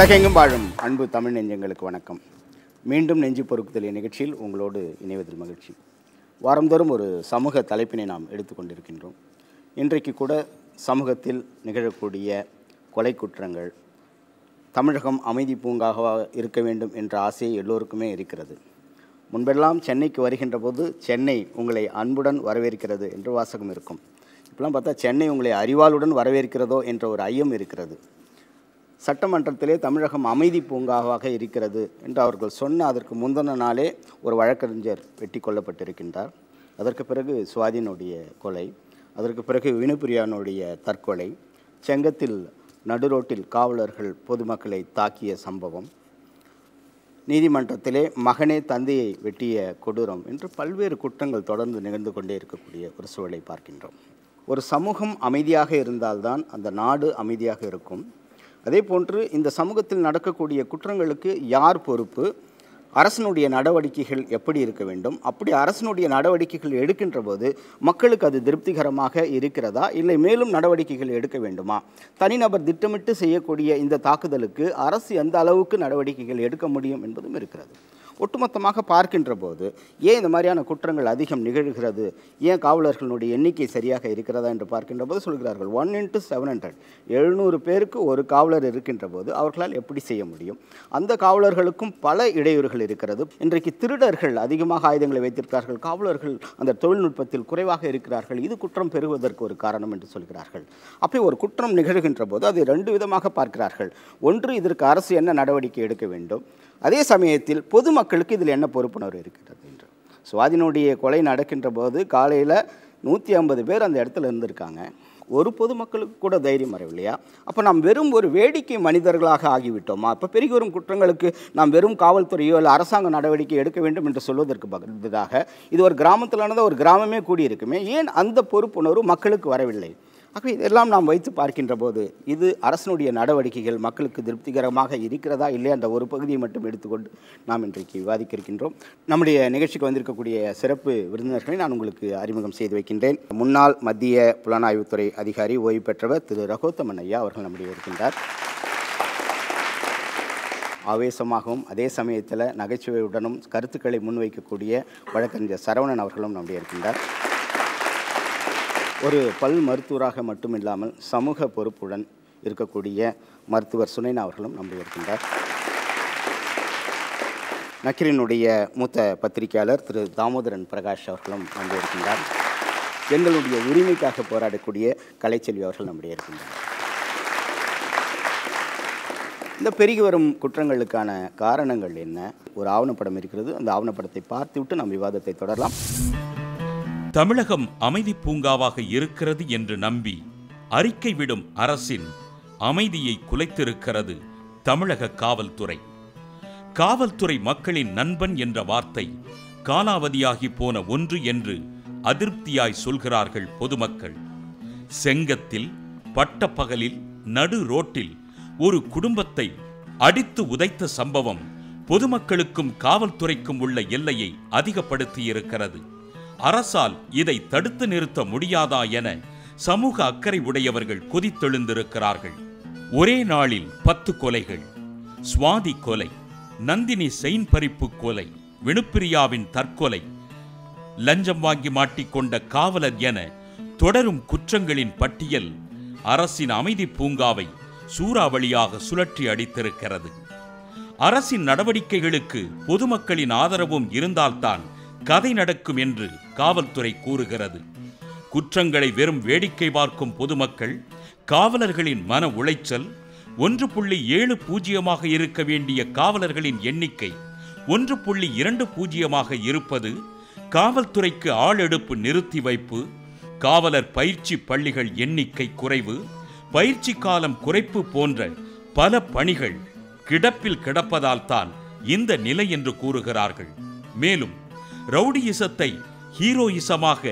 உலகெங்கும் வாழும் அன்பு தமிழ் நெஞ்சங்களுக்கு வணக்கம் மீண்டும் நெஞ்சு பொறுக்குதல் நிகழ்ச்சியில் உங்களோடு இணைவதில் மகிழ்ச்சி வாரந்தோறும் ஒரு சமூக தலைப்பினை நாம் எடுத்துக்கொண்டிருக்கின்றோம் இன்றைக்கு கூட சமூகத்தில் நிகழக்கூடிய கொலை குற்றங்கள் தமிழகம் அமைதி பூங்காக இருக்க வேண்டும் என்ற ஆசை எல்லோருக்குமே இருக்கிறது முன்பெல்லாம் சென்னைக்கு வருகின்ற போது சென்னை உங்களை அன்புடன் வரவேற்கிறது என்று வாசகம் இருக்கும் இப்பெல்லாம் பார்த்தா சென்னை உங்களை அறிவாளுடன் வரவேற்கிறதோ என்ற ஒரு ஐயம் இருக்கிறது சட்டமன்றத்திலே தமிழகம் அமைதி பூங்காவாக இருக்கிறது என்று அவர்கள் சொன்ன அதற்கு முந்தின நாளே ஒரு வழக்கறிஞர் வெட்டி கொல்லப்பட்டிருக்கின்றார் அதற்கு பிறகு சுவாதினுடைய கொலை அதற்கு பிறகு வினுபிரியானுடைய தற்கொலை செங்கத்தில் நடுரோட்டில் காவலர்கள் பொதுமக்களை தாக்கிய சம்பவம் நீதிமன்றத்திலே மகனே தந்தையை வெட்டிய கொடூரம் என்று பல்வேறு குற்றங்கள் தொடர்ந்து நிகழ்ந்து கொண்டே இருக்கக்கூடிய ஒரு சூழலை பார்க்கின்றோம் ஒரு சமூகம் அமைதியாக இருந்தால்தான் அந்த நாடு அமைதியாக இருக்கும் அதே போன்று இந்த சமூகத்தில் நடக்கக்கூடிய குற்றங்களுக்கு யார் பொறுப்பு அரசனுடைய நடவடிக்கைகள் எப்படி இருக்க வேண்டும் அப்படி அரசனுடைய நடவடிக்கைகள் எடுக்கின்ற போது மக்களுக்கு அது திருப்திகரமாக இருக்கிறதா இல்லை மேலும் நடவடிக்கைகள் எடுக்க வேண்டுமா தனிநபர் திட்டமிட்டு செய்யக்கூடிய இந்த தாக்குதலுக்கு அரசு எந்த அளவுக்கு நடவடிக்கைகள் எடுக்க முடியும் என்பதும் இருக்கிறது ஒட்டுமொத்தமாக பார்க்கின்ற போது ஏன் இந்த மாதிரியான குற்றங்கள் அதிகம் நிகழ்கிறது ஏன் காவலர்களுடைய எண்ணிக்கை சரியாக இருக்கிறதா என்று பார்க்கின்ற போது சொல்கிறார்கள் ஒன் இன்ட்டு செவன் ஹண்ட்ரட் எழுநூறு பேருக்கு ஒரு காவலர் இருக்கின்ற போது அவர்களால் எப்படி செய்ய முடியும் அந்த காவலர்களுக்கும் பல இடையூறுகள் இருக்கிறது இன்றைக்கு திருடர்கள் அதிகமாக ஆயுதங்களை வைத்திருக்கிறார்கள் காவலர்கள் அந்த தொழில்நுட்பத்தில் குறைவாக இருக்கிறார்கள் இது குற்றம் பெறுவதற்கு ஒரு காரணம் என்று சொல்கிறார்கள் அப்படி ஒரு குற்றம் நிகழ்கின்ற போது அதை ரெண்டு விதமாக பார்க்கிறார்கள் ஒன்று இதற்கு அரசு என்ன நடவடிக்கை எடுக்க வேண்டும் அதே சமயத்தில் பொதுமக்கள் மக்களுக்கு இதில் என்ன பொறுப்புணர்வு இருக்கிறது என்று சுவாதினுடைய கொலை நடக்கின்ற போது காலையில் நூற்றி ஐம்பது பேர் அந்த இடத்துல இருந்திருக்காங்க ஒரு பொதுமக்களுக்கு கூட தைரியம் வரவில்லையா அப்போ நாம் வெறும் ஒரு வேடிக்கை மனிதர்களாக ஆகிவிட்டோமா இப்போ பெருகி வரும் குற்றங்களுக்கு நாம் வெறும் காவல்துறையோ இல்லை அரசாங்க நடவடிக்கை எடுக்க வேண்டும் என்று சொல்வதற்கு பதிலாக இது ஒரு கிராமத்திலானதாக ஒரு கிராமமே கூடியிருக்குமே ஏன் அந்த பொறுப்புணர்வு மக்களுக்கு வரவில்லை ஆகவே இதெல்லாம் நாம் வைத்து பார்க்கின்ற போது இது அரசனுடைய நடவடிக்கைகள் மக்களுக்கு திருப்திகரமாக இருக்கிறதா இல்லையா அந்த ஒரு பகுதியை மட்டும் எடுத்துக்கொண்டு நாம் இன்றைக்கு விவாதிக்க இருக்கின்றோம் நம்முடைய நிகழ்ச்சிக்கு வந்திருக்கக்கூடிய சிறப்பு விருந்தினர்களை நான் உங்களுக்கு அறிமுகம் செய்து வைக்கின்றேன் முன்னாள் மத்திய புலனாய்வுத்துறை அதிகாரி ஓய்வு பெற்றவர் திரு ரகோத்தமன் ஐயா அவர்கள் நம்முடைய இருக்கின்றார் ஆவேசமாகவும் அதே சமயத்தில் நகைச்சுவையுடனும் கருத்துக்களை முன்வைக்கக்கூடிய வழக்கறிஞர் சரவணன் அவர்களும் நம்முடைய இருக்கின்றார் ஒரு பல் மருத்துவராக மட்டும் இல்லாமல் சமூக பொறுப்புடன் இருக்கக்கூடிய மருத்துவர் சுனைனா அவர்களும் நம்பி இருக்கின்றார் நக்கிரினுடைய மூத்த பத்திரிகையாளர் திரு தாமோதரன் பிரகாஷ் அவர்களும் நம்பியிருக்கின்றார் இருக்கின்றார் எங்களுடைய உரிமைக்காக போராடக்கூடிய கலைச்செல்வி அவர்கள் நம்முடைய இருக்கின்றார் இந்த பெருகி வரும் குற்றங்களுக்கான காரணங்கள் என்ன ஒரு ஆவணப்படம் இருக்கிறது அந்த ஆவணப்படத்தை பார்த்துவிட்டு நம் விவாதத்தை தொடரலாம் தமிழகம் அமைதி பூங்காவாக இருக்கிறது என்று நம்பி அறிக்கை விடும் அரசின் அமைதியை குலைத்திருக்கிறது தமிழக காவல்துறை காவல்துறை மக்களின் நண்பன் என்ற வார்த்தை காலாவதியாகி போன ஒன்று என்று அதிருப்தியாய் சொல்கிறார்கள் பொதுமக்கள் செங்கத்தில் பட்டப்பகலில் நடு ரோட்டில் ஒரு குடும்பத்தை அடித்து உதைத்த சம்பவம் பொதுமக்களுக்கும் காவல்துறைக்கும் உள்ள எல்லையை அதிகப்படுத்தியிருக்கிறது அரசால் இதை தடுத்து நிறுத்த முடியாதா என சமூக அக்கறை உடையவர்கள் கொதித்தெழுந்திருக்கிறார்கள் ஒரே நாளில் பத்து கொலைகள் சுவாதி கொலை நந்தினி செயின் பறிப்பு கொலை வினுப்பிரியாவின் தற்கொலை லஞ்சம் வாங்கி மாட்டிக்கொண்ட காவலர் என தொடரும் குற்றங்களின் பட்டியல் அரசின் அமைதி பூங்காவை சூறாவளியாக சுழற்றி அடித்திருக்கிறது அரசின் நடவடிக்கைகளுக்கு பொதுமக்களின் ஆதரவும் இருந்தால்தான் கதை நடக்கும் என்று காவல்துறை கூறுகிறது குற்றங்களை வெறும் வேடிக்கை பார்க்கும் பொதுமக்கள் காவலர்களின் மன உளைச்சல் ஒன்று புள்ளி ஏழு பூஜ்ஜியமாக இருக்க வேண்டிய காவலர்களின் எண்ணிக்கை ஒன்று புள்ளி இரண்டு பூஜ்ஜியமாக இருப்பது காவல்துறைக்கு ஆளெடுப்பு நிறுத்தி வைப்பு காவலர் பயிற்சி பள்ளிகள் எண்ணிக்கை குறைவு பயிற்சி காலம் குறைப்பு போன்ற பல பணிகள் கிடப்பில் கிடப்பதால் தான் இந்த நிலை என்று கூறுகிறார்கள் மேலும் ரவுடியிசத்தை ஹீரோயிசமாக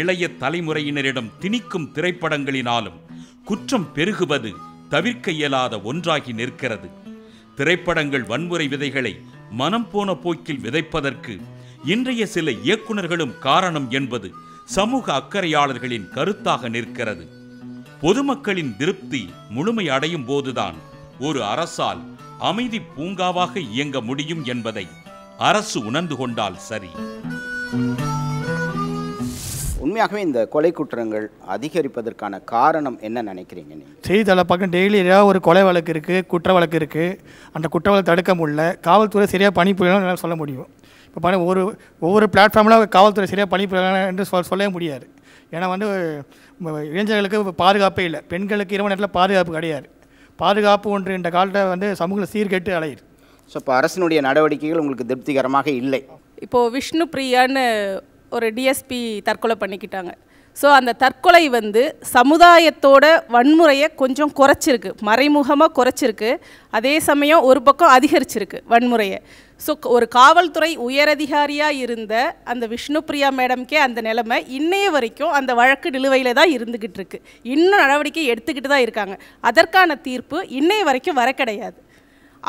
இளைய தலைமுறையினரிடம் திணிக்கும் திரைப்படங்களினாலும் குற்றம் பெருகுவது தவிர்க்க இயலாத ஒன்றாகி நிற்கிறது திரைப்படங்கள் வன்முறை விதைகளை மனம் போன போக்கில் விதைப்பதற்கு இன்றைய சில இயக்குநர்களும் காரணம் என்பது சமூக அக்கறையாளர்களின் கருத்தாக நிற்கிறது பொதுமக்களின் திருப்தி முழுமை அடையும் போதுதான் ஒரு அரசால் அமைதி பூங்காவாக இயங்க முடியும் என்பதை அரசு உணர்ந்து கொண்டால் சரி உண்மையாகவே இந்த கொலை குற்றங்கள் அதிகரிப்பதற்கான காரணம் என்ன நினைக்கிறீங்க செய்தியாளர் பக்கம் டெய்லி ஏதாவது ஒரு கொலை வழக்கு இருக்குது குற்ற வழக்கு இருக்குது அந்த குற்ற வழக்கு தடுக்க முடியல காவல்துறை சரியாக பணிபுரியலாம் சொல்ல முடியும் இப்போ பண்ண ஒரு ஒவ்வொரு பிளாட்ஃபார்மில் காவல்துறை சரியாக பணிபுரியலாம் என்று சொல் சொல்லவே முடியாது ஏன்னா வந்து இளைஞர்களுக்கு பாதுகாப்பே இல்லை பெண்களுக்கு இரவு நேரத்தில் பாதுகாப்பு கிடையாது பாதுகாப்பு ஒன்று இந்த காலத்தை வந்து சமூகத்தில் சீர்கெட்டு அலையுது ஸோ இப்போ அரசினுடைய நடவடிக்கைகள் உங்களுக்கு திருப்திகரமாக இல்லை இப்போது விஷ்ணு பிரியான்னு ஒரு டிஎஸ்பி தற்கொலை பண்ணிக்கிட்டாங்க ஸோ அந்த தற்கொலை வந்து சமுதாயத்தோட வன்முறையை கொஞ்சம் குறைச்சிருக்கு மறைமுகமாக குறைச்சிருக்கு அதே சமயம் ஒரு பக்கம் அதிகரிச்சிருக்கு வன்முறையை ஸோ ஒரு காவல்துறை உயரதிகாரியாக இருந்த அந்த விஷ்ணு பிரியா மேடம்க்கே அந்த நிலைமை இன்னைய வரைக்கும் அந்த வழக்கு நிலுவையில் தான் இருந்துக்கிட்டு இருக்கு இன்னும் நடவடிக்கை எடுத்துக்கிட்டு தான் இருக்காங்க அதற்கான தீர்ப்பு இன்னைய வரைக்கும் வர கிடையாது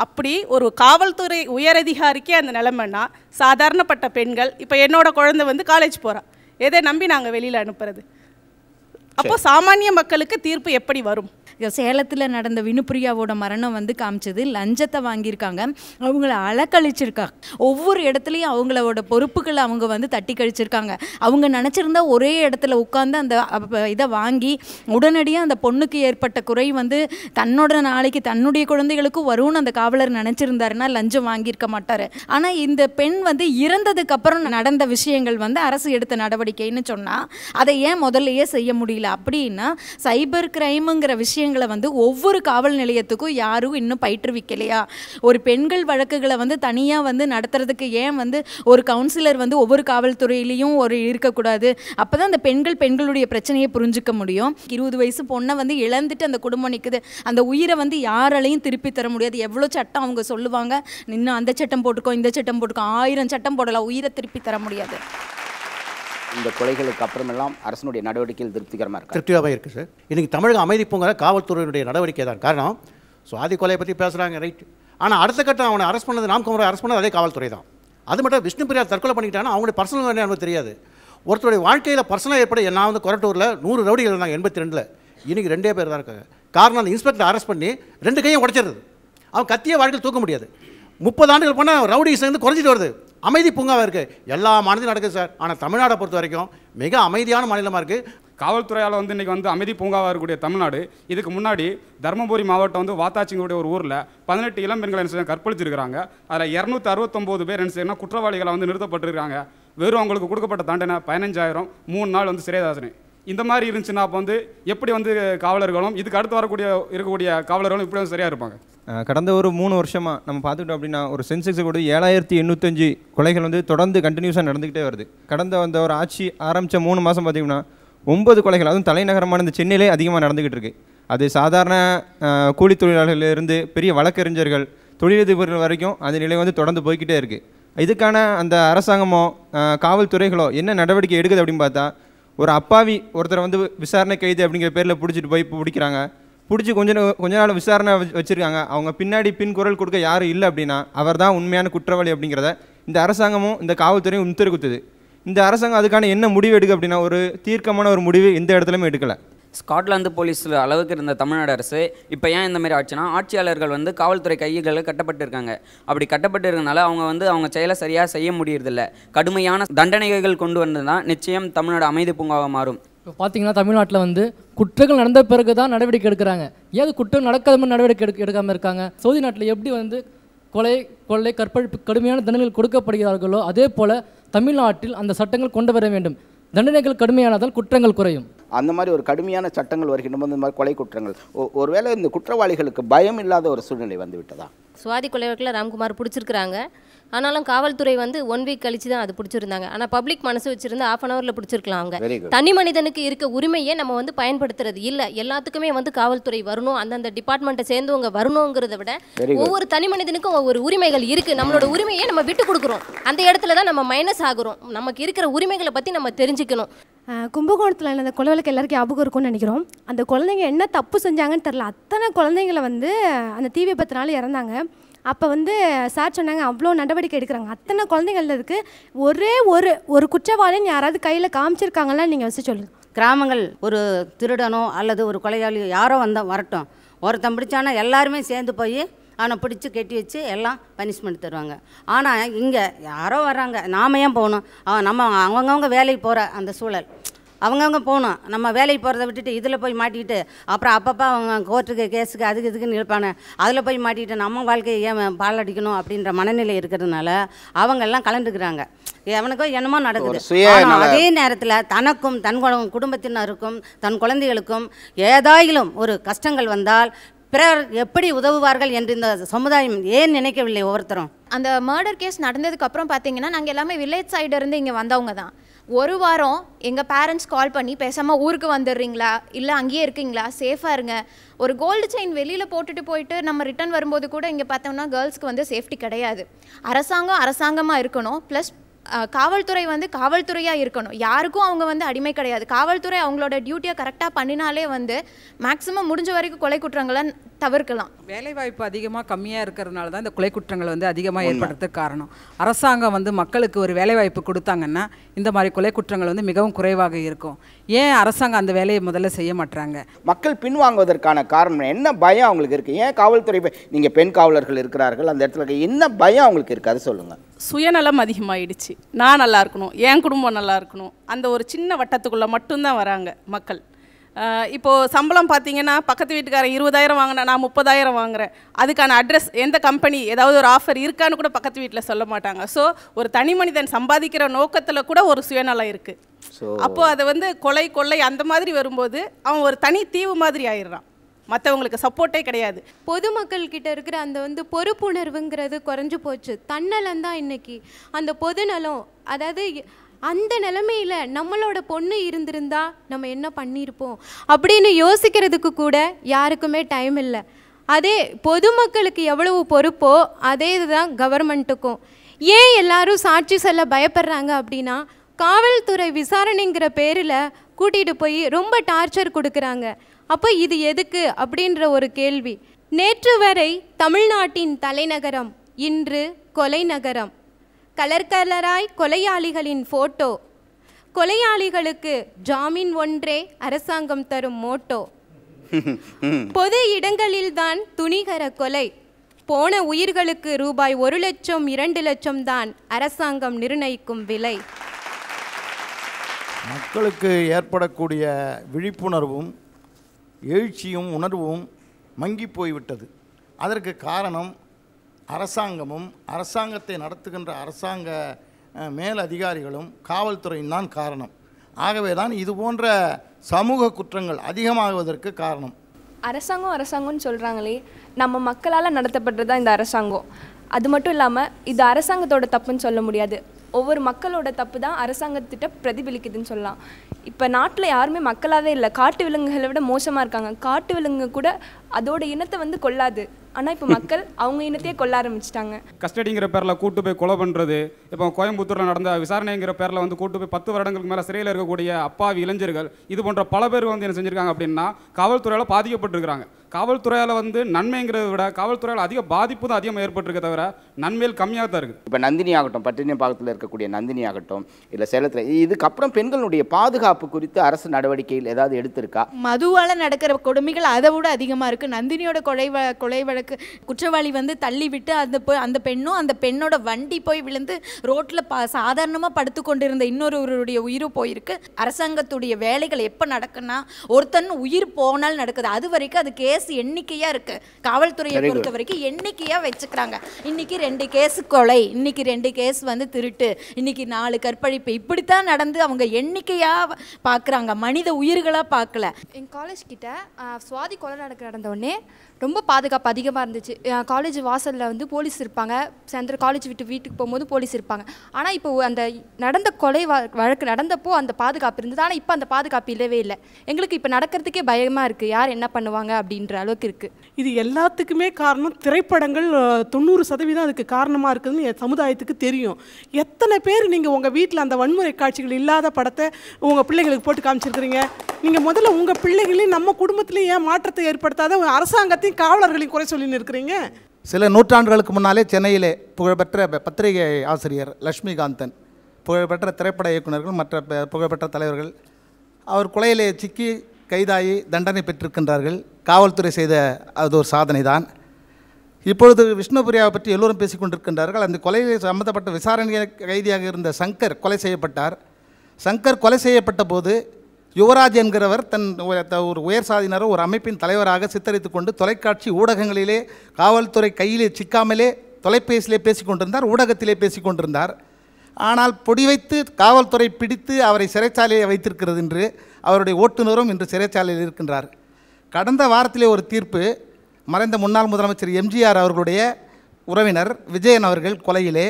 அப்படி ஒரு காவல்துறை உயரதிகாரிக்கே அந்த நிலைமைன்னா சாதாரணப்பட்ட பெண்கள் இப்போ என்னோட குழந்தை வந்து காலேஜ் போகிறான் எதை நம்பி நாங்கள் வெளியில் அனுப்புறது அப்போ சாமானிய மக்களுக்கு தீர்ப்பு எப்படி வரும் சேலத்தில் நடந்த வினுப்ரியாவோட மரணம் வந்து காமிச்சது லஞ்சத்தை வாங்கியிருக்காங்க அவங்கள அலக்கழிச்சிருக்காங்க ஒவ்வொரு இடத்துலையும் அவங்களோட பொறுப்புகளை அவங்க வந்து தட்டி கழிச்சிருக்காங்க அவங்க நினச்சிருந்தா ஒரே இடத்துல உட்காந்து அந்த இதை வாங்கி உடனடியாக அந்த பொண்ணுக்கு ஏற்பட்ட குறை வந்து தன்னோட நாளைக்கு தன்னுடைய குழந்தைகளுக்கும் வரும்னு அந்த காவலர் நினச்சிருந்தாருன்னா லஞ்சம் வாங்கியிருக்க மாட்டார் ஆனால் இந்த பெண் வந்து இறந்ததுக்கப்புறம் நடந்த விஷயங்கள் வந்து அரசு எடுத்த நடவடிக்கைன்னு சொன்னால் அதை ஏன் முதல்லையே செய்ய முடியல அப்படின்னா சைபர் கிரைமுங்கிற விஷயங்கள் விஷயங்களை வந்து ஒவ்வொரு காவல் நிலையத்துக்கும் யாரும் இன்னும் பயிற்றுவிக்கலையா ஒரு பெண்கள் வழக்குகளை வந்து தனியாக வந்து நடத்துறதுக்கு ஏன் வந்து ஒரு கவுன்சிலர் வந்து ஒவ்வொரு காவல்துறையிலையும் ஒரு இருக்கக்கூடாது அப்போ தான் அந்த பெண்கள் பெண்களுடைய பிரச்சனையை புரிஞ்சுக்க முடியும் இருபது வயசு பொண்ணை வந்து இழந்துட்டு அந்த குடும்பம் நிற்குது அந்த உயிரை வந்து யாராலையும் திருப்பி தர முடியாது எவ்வளோ சட்டம் அவங்க சொல்லுவாங்க நின்று அந்த சட்டம் போட்டுக்கோ இந்த சட்டம் போட்டுக்கோ ஆயிரம் சட்டம் போடலாம் உயிரை திருப்பி தர முடியாது இந்த கொலைகளுக்கு அப்புறமெல்லாம் அரசனுடைய நடவடிக்கையில் திருப்திகரமாக இருக்கு திருப்தியாகவே இருக்குது சார் இன்றைக்கி தமிழக அமைதி பூங்கிற காவல்துறையினுடைய நடவடிக்கை தான் காரணம் சுவாதி கொலையை பற்றி பேசுகிறாங்க ரைட் ஆனால் அடுத்த கட்டம் அவனை அரெஸ்ட் பண்ணது நாம் குமரை அரெஸ்ட் பண்ணது அதே காவல்துறை தான் அது மட்டும் விஷ்ணு பிரியா தற்கொலை பண்ணிக்கிட்டாங்கன்னா அவங்களுடைய பர்சனல் வேணும் எனக்கு தெரியாது ஒருத்தருடைய வாழ்க்கையில் பர்சனலாக ஏற்பட நான் வந்து கொரட்டூரில் நூறு ரவுடிகள் இருந்தாங்க எண்பத்தி ரெண்டில் இன்றைக்கி ரெண்டே பேர் தான் இருக்காங்க காரணம் அந்த இன்ஸ்பெக்டர் அரெஸ்ட் பண்ணி ரெண்டு கையும் உடைச்சிடுறது அவன் கத்திய வாழ்க்கையில் தூக்க முடியாது முப்பது ஆண்டுகள் போனால் ரவுடி சேர்ந்து குறைஞ்சிட்டு வருது அமைதி பூங்காவாக இருக்குது எல்லா மாநிலத்தையும் நடக்குது சார் ஆனால் தமிழ்நாடை பொறுத்த வரைக்கும் மிக அமைதியான மாநிலமாக இருக்குது காவல்துறையால் வந்து இன்றைக்கி வந்து அமைதி பூங்காவாக இருக்கக்கூடிய தமிழ்நாடு இதுக்கு முன்னாடி தருமபுரி மாவட்டம் வந்து வாத்தாச்சிங்களுடைய ஒரு ஊரில் பதினெட்டு இளம் பெண்கள் என்ன கற்பழிச்சிருக்கிறாங்க அதில் இரநூத்தி அறுபத்தொம்போது பேர் என்ன செய்யணும் குற்றவாளிகளை வந்து நிறுத்தப்பட்டிருக்காங்க வெறும் அவங்களுக்கு கொடுக்கப்பட்ட தாண்டனை பதினஞ்சாயிரம் மூணு நாள் வந்து சிறைதாசனை இந்த மாதிரி இருந்துச்சுன்னா அப்போ வந்து எப்படி வந்து காவலர்களும் இதுக்கு அடுத்து வரக்கூடிய இருக்கக்கூடிய காவலர்களும் இப்படி வந்து சரியாக இருப்பாங்க கடந்த ஒரு மூணு வருஷமாக நம்ம பார்த்துக்கிட்டோம் அப்படின்னா ஒரு சென்செக்ஸ் கூட ஏழாயிரத்தி எண்ணூத்தஞ்சு கொலைகள் வந்து தொடர்ந்து கண்டினியூஸாக நடந்துக்கிட்டே வருது கடந்த வந்த ஒரு ஆட்சி ஆரம்பித்த மூணு மாதம் பார்த்திங்கன்னா ஒன்பது கொலைகள் அதுவும் தலைநகரமான இந்த சென்னையிலே அதிகமாக நடந்துக்கிட்டு இருக்குது அது சாதாரண கூலி தொழிலாளர்களிலிருந்து பெரிய வழக்கறிஞர்கள் தொழிலதிபர்கள் வரைக்கும் அந்த நிலை வந்து தொடர்ந்து போய்கிட்டே இருக்குது இதுக்கான அந்த அரசாங்கமோ காவல்துறைகளோ என்ன நடவடிக்கை எடுக்குது அப்படின்னு பார்த்தா ஒரு அப்பாவி ஒருத்தரை வந்து விசாரணை கைது அப்படிங்கிற பேரில் பிடிச்சிட்டு போய் பிடிக்கிறாங்க பிடிச்சி கொஞ்ச நாள் கொஞ்ச நாள் விசாரணை வச்சுருக்காங்க அவங்க பின்னாடி பின் குரல் கொடுக்க யாரும் இல்லை அப்படின்னா அவர் தான் உண்மையான குற்றவாளி அப்படிங்கிறத இந்த அரசாங்கமும் இந்த காவல்துறையும் உத்தரவுத்துது இந்த அரசாங்கம் அதுக்கான என்ன முடிவு எடுக்கு அப்படின்னா ஒரு தீர்க்கமான ஒரு முடிவு எந்த இடத்துலையுமே எடுக்கலை ஸ்காட்லாந்து போலீஸில் அளவுக்கு இருந்த தமிழ்நாடு அரசு இப்போ ஏன் இந்த மாதிரி ஆச்சுன்னா ஆட்சியாளர்கள் வந்து காவல்துறை கைகளில் கட்டப்பட்டிருக்காங்க அப்படி கட்டப்பட்டு அவங்க வந்து அவங்க செயலை சரியாக செய்ய முடியறதில்ல கடுமையான தண்டனைகள் கொண்டு வந்ததுனா நிச்சயம் தமிழ்நாடு அமைதி பூங்காவாக மாறும் இப்போ பார்த்தீங்கன்னா தமிழ்நாட்டில் வந்து குற்றங்கள் நடந்த பிறகு தான் நடவடிக்கை எடுக்கிறாங்க ஏது குற்றம் நடக்காத மாதிரி நடவடிக்கை எடுக்க எடுக்காமல் இருக்காங்க சவுதி நாட்டில் எப்படி வந்து கொலை கொள்ளை கற்பழிப்பு கடுமையான தண்டனைகள் கொடுக்கப்படுகிறார்களோ அதே போல் தமிழ்நாட்டில் அந்த சட்டங்கள் கொண்டு வர வேண்டும் தண்டனைகள் கடுமையானதால் குற்றங்கள் குறையும் அந்த மாதிரி ஒரு கடுமையான சட்டங்கள் வருகின்ற போது இந்த மாதிரி கொலை குற்றங்கள் ஒருவேளை இந்த குற்றவாளிகளுக்கு பயம் இல்லாத ஒரு சூழ்நிலை வந்துவிட்டதா சுவாதி கொலை வழக்கில் ராம்குமார் பிடிச்சிருக்கிறாங்க ஆனாலும் காவல்துறை வந்து ஒன் வீக் கழிச்சு தான் அது பிடிச்சிருந்தாங்க ஆனால் பப்ளிக் மனசு வச்சிருந்து ஆஃப் அன் அவரில் பிடிச்சிருக்கலாம் அவங்க தனி மனிதனுக்கு இருக்க உரிமையை நம்ம வந்து பயன்படுத்துறது இல்லை எல்லாத்துக்குமே வந்து காவல்துறை வரணும் அந்தந்த டிபார்ட்மெண்ட்டை சேர்ந்தவங்க வரணுங்கிறத விட ஒவ்வொரு தனி மனிதனுக்கும் ஒவ்வொரு உரிமைகள் இருக்குது நம்மளோட உரிமையை நம்ம விட்டு கொடுக்குறோம் அந்த இடத்துல தான் நம்ம மைனஸ் ஆகுறோம் நமக்கு இருக்கிற உரிமைகளை பற்றி நம்ம தெரிஞ்சுக்கணும் கும்பகோணத்தில் அந்த குழந்தைகளுக்கு எல்லாருக்கும் ஞாபகம் இருக்கும்னு நினைக்கிறோம் அந்த குழந்தைங்க என்ன தப்பு செஞ்சாங்கன்னு தெரில அத்தனை குழந்தைங்கள வந்து அந்த தீ விபத்தினால இறந்தாங்க அப்போ வந்து சார் சொன்னாங்க அவ்வளோ நடவடிக்கை எடுக்கிறாங்க அத்தனை குழந்தைகள் ஒரே ஒரு ஒரு குற்றவாளின்னு யாராவது கையில் காமிச்சிருக்காங்களா நீங்கள் வச்சு சொல்லுங்கள் கிராமங்கள் ஒரு திருடனோ அல்லது ஒரு கொலையாளியோ யாரோ வந்தால் வரட்டும் ஒருத்தன் பிடிச்சானா எல்லாருமே சேர்ந்து போய் அவனை பிடிச்சி கெட்டி வச்சு எல்லாம் பனிஷ்மெண்ட் தருவாங்க ஆனால் இங்கே யாரோ வர்றாங்க நாம ஏன் போகணும் அவன் நம்ம அவங்கவுங்க வேலைக்கு போகிற அந்த சூழல் அவங்கவுங்க போகணும் நம்ம வேலைக்கு போகிறத விட்டுட்டு இதில் போய் மாட்டிக்கிட்டு அப்புறம் அப்பப்போ அவங்க கோர்ட்டுக்கு கேஸுக்கு அதுக்கு இதுக்குன்னு இருப்பாங்க அதில் போய் மாட்டிக்கிட்டு நம்ம வாழ்க்கையை ஏன் பாலடிக்கணும் அப்படின்ற மனநிலை இருக்கிறதுனால அவங்கெல்லாம் கலந்துக்கிறாங்க எவனுக்கோ என்னமோ நடக்குது அதே நேரத்தில் தனக்கும் தன் குடும்பத்தினருக்கும் தன் குழந்தைகளுக்கும் ஏதாயிலும் ஒரு கஷ்டங்கள் வந்தால் பிறர் எப்படி உதவுவார்கள் என்று இந்த சமுதாயம் ஏன் நினைக்கவில்லை ஒவ்வொருத்தரும் அந்த மர்டர் கேஸ் நடந்ததுக்கு அப்புறம் பார்த்தீங்கன்னா நாங்கள் எல்லாமே வில்லேஜ் சைடு இருந்து இங்கே வந்தவங்க தான் ஒரு வாரம் எங்கள் பேரண்ட்ஸ் கால் பண்ணி பேசாமல் ஊருக்கு வந்துடுறீங்களா இல்லை அங்கேயே இருக்கீங்களா சேஃபாக இருங்க ஒரு கோல்டு செயின் வெளியில் போட்டுட்டு போயிட்டு நம்ம ரிட்டர்ன் வரும்போது கூட இங்கே பார்த்தோம்னா கேர்ள்ஸ்க்கு வந்து சேஃப்டி கிடையாது அரசாங்கம் அரசாங்கமாக இருக்கணும் ப்ளஸ் காவல்துறை வந்து காவல்துறையாக இருக்கணும் யாருக்கும் அவங்க வந்து அடிமை கிடையாது காவல்துறை அவங்களோட டியூட்டியை கரெக்டாக பண்ணினாலே வந்து மேக்ஸிமம் முடிஞ்ச வரைக்கும் கொலை குற்றங்களை தவிர்க்கலாம் வேலைவாய்ப்பு அதிகமாக கம்மியாக இருக்கிறதுனால தான் இந்த கொலை குற்றங்கள் வந்து அதிகமாக ஏற்படுறதுக்கு காரணம் அரசாங்கம் வந்து மக்களுக்கு ஒரு வேலைவாய்ப்பு கொடுத்தாங்கன்னா இந்த மாதிரி கொலை குற்றங்கள் வந்து மிகவும் குறைவாக இருக்கும் ஏன் அரசாங்கம் அந்த வேலையை முதல்ல செய்ய மாட்டாங்க மக்கள் பின்வாங்குவதற்கான காரணம் என்ன பயம் அவங்களுக்கு இருக்குது ஏன் காவல்துறை நீங்கள் பெண் காவலர்கள் இருக்கிறார்கள் அந்த இடத்துல என்ன பயம் அவங்களுக்கு இருக்குது சொல்லுங்கள் சுயநலம் அதிகமாகிடுச்சு நான் நல்லா இருக்கணும் என் குடும்பம் நல்லா இருக்கணும் அந்த ஒரு சின்ன வட்டத்துக்குள்ளே மட்டும்தான் வராங்க மக்கள் இப்போது சம்பளம் பார்த்தீங்கன்னா பக்கத்து வீட்டுக்காரன் இருபதாயிரம் வாங்கினா நான் முப்பதாயிரம் வாங்குறேன் அதுக்கான அட்ரஸ் எந்த கம்பெனி ஏதாவது ஒரு ஆஃபர் இருக்கான்னு கூட பக்கத்து வீட்டில் சொல்ல மாட்டாங்க ஸோ ஒரு தனி மனிதன் சம்பாதிக்கிற நோக்கத்தில் கூட ஒரு சுயநலம் இருக்குது அப்போது அதை வந்து கொலை கொள்ளை அந்த மாதிரி வரும்போது அவன் ஒரு தனி தீவு மாதிரி ஆயிடுறான் மற்றவங்களுக்கு சப்போர்ட்டே கிடையாது பொதுமக்கள் கிட்ட இருக்கிற அந்த வந்து பொறுப்புணர்வுங்கிறது குறைஞ்சு போச்சு தன்னலம் தான் இன்னைக்கு அந்த பொதுநலம் அதாவது அந்த நிலமையில் நம்மளோட பொண்ணு இருந்திருந்தா நம்ம என்ன பண்ணியிருப்போம் அப்படின்னு யோசிக்கிறதுக்கு கூட யாருக்குமே டைம் இல்லை அதே பொதுமக்களுக்கு எவ்வளவு பொறுப்போ அதே இதுதான் கவர்மெண்ட்டுக்கும் ஏன் எல்லாரும் சாட்சி சொல்ல பயப்படுறாங்க அப்படின்னா காவல்துறை விசாரணைங்கிற பேரில் கூட்டிகிட்டு போய் ரொம்ப டார்ச்சர் கொடுக்குறாங்க அப்போ இது எதுக்கு அப்படின்ற ஒரு கேள்வி நேற்று வரை தமிழ்நாட்டின் தலைநகரம் இன்று கொலை நகரம் கலர் கலராய் கொலையாளிகளின் ஃபோட்டோ கொலையாளிகளுக்கு ஜாமீன் ஒன்றே அரசாங்கம் தரும் மோட்டோ பொது இடங்களில்தான் துணிகர கொலை போன உயிர்களுக்கு ரூபாய் ஒரு லட்சம் இரண்டு லட்சம் தான் அரசாங்கம் நிர்ணயிக்கும் விலை மக்களுக்கு ஏற்படக்கூடிய விழிப்புணர்வும் எழுச்சியும் உணர்வும் மங்கி போய்விட்டது அதற்கு காரணம் அரசாங்கமும் அரசாங்கத்தை நடத்துகின்ற அரசாங்க மேலதிகாரிகளும் காவல்துறையும் தான் காரணம் ஆகவே தான் இது போன்ற சமூக குற்றங்கள் அதிகமாகுவதற்கு காரணம் அரசாங்கம் அரசாங்கம்னு சொல்கிறாங்களே நம்ம மக்களால் நடத்தப்பட்டது தான் இந்த அரசாங்கம் அது மட்டும் இல்லாமல் இது அரசாங்கத்தோட தப்புன்னு சொல்ல முடியாது ஒவ்வொரு மக்களோட தப்பு தான் அரசாங்கத்திட்ட பிரதிபலிக்குதுன்னு சொல்லலாம் இப்போ நாட்டில் யாருமே மக்களாகவே இல்லை காட்டு விலங்குகளை விட மோசமாக இருக்காங்க காட்டு விலங்கு கூட அதோட இனத்தை வந்து கொள்ளாது ஆனால் இப்போ மக்கள் அவங்க இனத்தையே கொள்ள ஆரம்பிச்சிட்டாங்க கஸ்டடிங்கிற பேரில் கூட்டு போய் கொலை பண்ணுறது இப்போ கோயம்புத்தூரில் நடந்த விசாரணைங்கிற பேரில் வந்து கூட்டு போய் பத்து வருடங்களுக்கு மேலே சிறையில் இருக்கக்கூடிய அப்பாவி இளைஞர்கள் இது போன்ற பல பேர் வந்து என்ன செஞ்சுருக்காங்க அப்படின்னா காவல்துறையால் பாதிக்கப்பட்டிருக்கிறாங்க காவல்துறையால் வந்து நன்மைங்கிறத விட காவல்துறையால் அதிக பாதிப்பு தான் அதிகமாக ஏற்பட்டிருக்க தவிர நன்மையில் கம்மியாக தான் இருக்குது இப்போ நந்தினி ஆகட்டும் பட்டினி பாகத்தில் இருக்கக்கூடிய நந்தினி ஆகட்டும் இல்லை சேலத்தில் இதுக்கப்புறம் பெண்களுடைய பாதுகாப்பு குறித்து அரசு நடவடிக்கையில் ஏதாவது எடுத்திருக்கா மதுவால் நடக்கிற கொடுமைகள் அதை விட அதிகமாக இருக்குது வழக்கு நந்தினியோட கொலை வ கொலை வழக்கு குற்றவாளி வந்து தள்ளி விட்டு அந்த அந்த பெண்ணும் அந்த பெண்ணோட வண்டி போய் விழுந்து ரோட்டில் பா சாதாரணமாக படுத்து கொண்டிருந்த இன்னொருவருடைய உயிர் போயிருக்கு அரசாங்கத்துடைய வேலைகள் எப்போ நடக்குன்னா ஒருத்தன் உயிர் போனால் நடக்குது அது வரைக்கும் அது கேஸ் எண்ணிக்கையாக இருக்குது காவல்துறையை பொறுத்த வரைக்கும் எண்ணிக்கையாக வச்சுக்கிறாங்க இன்றைக்கி ரெண்டு கேஸு கொலை இன்றைக்கி ரெண்டு கேஸ் வந்து திருட்டு இன்றைக்கி நாலு கற்பழிப்பு இப்படித்தான் நடந்து அவங்க எண்ணிக்கையாக பார்க்குறாங்க மனித உயிர்களாக பார்க்கல எங்கள் காலேஜ் கிட்ட சுவாதி கொலை நடக்க நடந்த কারণে ரொம்ப பாதுகாப்பு அதிகமாக இருந்துச்சு காலேஜ் வாசலில் வந்து போலீஸ் இருப்பாங்க சாயந்தரம் காலேஜ் விட்டு வீட்டுக்கு போகும்போது போலீஸ் இருப்பாங்க ஆனால் இப்போ அந்த நடந்த கொலை வழக்கு நடந்தப்போ அந்த பாதுகாப்பு இருந்தது ஆனால் இப்போ அந்த பாதுகாப்பு இல்லவே இல்லை எங்களுக்கு இப்போ நடக்கிறதுக்கே பயமாக இருக்குது யார் என்ன பண்ணுவாங்க அப்படின்ற அளவுக்கு இருக்குது இது எல்லாத்துக்குமே காரணம் திரைப்படங்கள் தொண்ணூறு சதவீதம் அதுக்கு காரணமாக இருக்குதுன்னு என் சமுதாயத்துக்கு தெரியும் எத்தனை பேர் நீங்கள் உங்கள் வீட்டில் அந்த வன்முறை காட்சிகள் இல்லாத படத்தை உங்கள் பிள்ளைங்களுக்கு போட்டு காமிச்சிருக்கிறீங்க நீங்கள் முதல்ல உங்கள் பிள்ளைகளையும் நம்ம குடும்பத்திலையும் ஏன் மாற்றத்தை ஏற்படுத்தாத அரசாங்கத்தையும் ஏன் காவலர்களையும் குறை சொல்லி இருக்கிறீங்க சில நூற்றாண்டுகளுக்கு முன்னாலே சென்னையிலே புகழ்பெற்ற பத்திரிகை ஆசிரியர் லக்ஷ்மிகாந்தன் புகழ்பெற்ற திரைப்பட இயக்குநர்கள் மற்ற புகழ்பெற்ற தலைவர்கள் அவர் கொலையிலே சிக்கி கைதாகி தண்டனை பெற்றிருக்கின்றார்கள் காவல்துறை செய்த அது ஒரு சாதனை தான் இப்பொழுது விஷ்ணுபுரியாவை பற்றி எல்லோரும் பேசிக்கொண்டிருக்கின்றார்கள் அந்த கொலையில் சம்மந்தப்பட்ட விசாரணை கைதியாக இருந்த சங்கர் கொலை செய்யப்பட்டார் சங்கர் கொலை செய்யப்பட்ட போது யுவராஜ் என்கிறவர் தன் ஒரு உயர் சாதியினரை ஒரு அமைப்பின் தலைவராக சித்தரித்து கொண்டு தொலைக்காட்சி ஊடகங்களிலே காவல்துறை கையிலே சிக்காமலே தொலைபேசியிலே பேசிக்கொண்டிருந்தார் ஊடகத்திலே பேசிக்கொண்டிருந்தார் ஆனால் பொடி வைத்து காவல்துறை பிடித்து அவரை சிறைச்சாலையை வைத்திருக்கிறது என்று அவருடைய ஓட்டுநரும் இன்று சிறைச்சாலையில் இருக்கின்றார் கடந்த வாரத்திலே ஒரு தீர்ப்பு மறைந்த முன்னாள் முதலமைச்சர் எம்ஜிஆர் அவர்களுடைய உறவினர் விஜயன் அவர்கள் கொலையிலே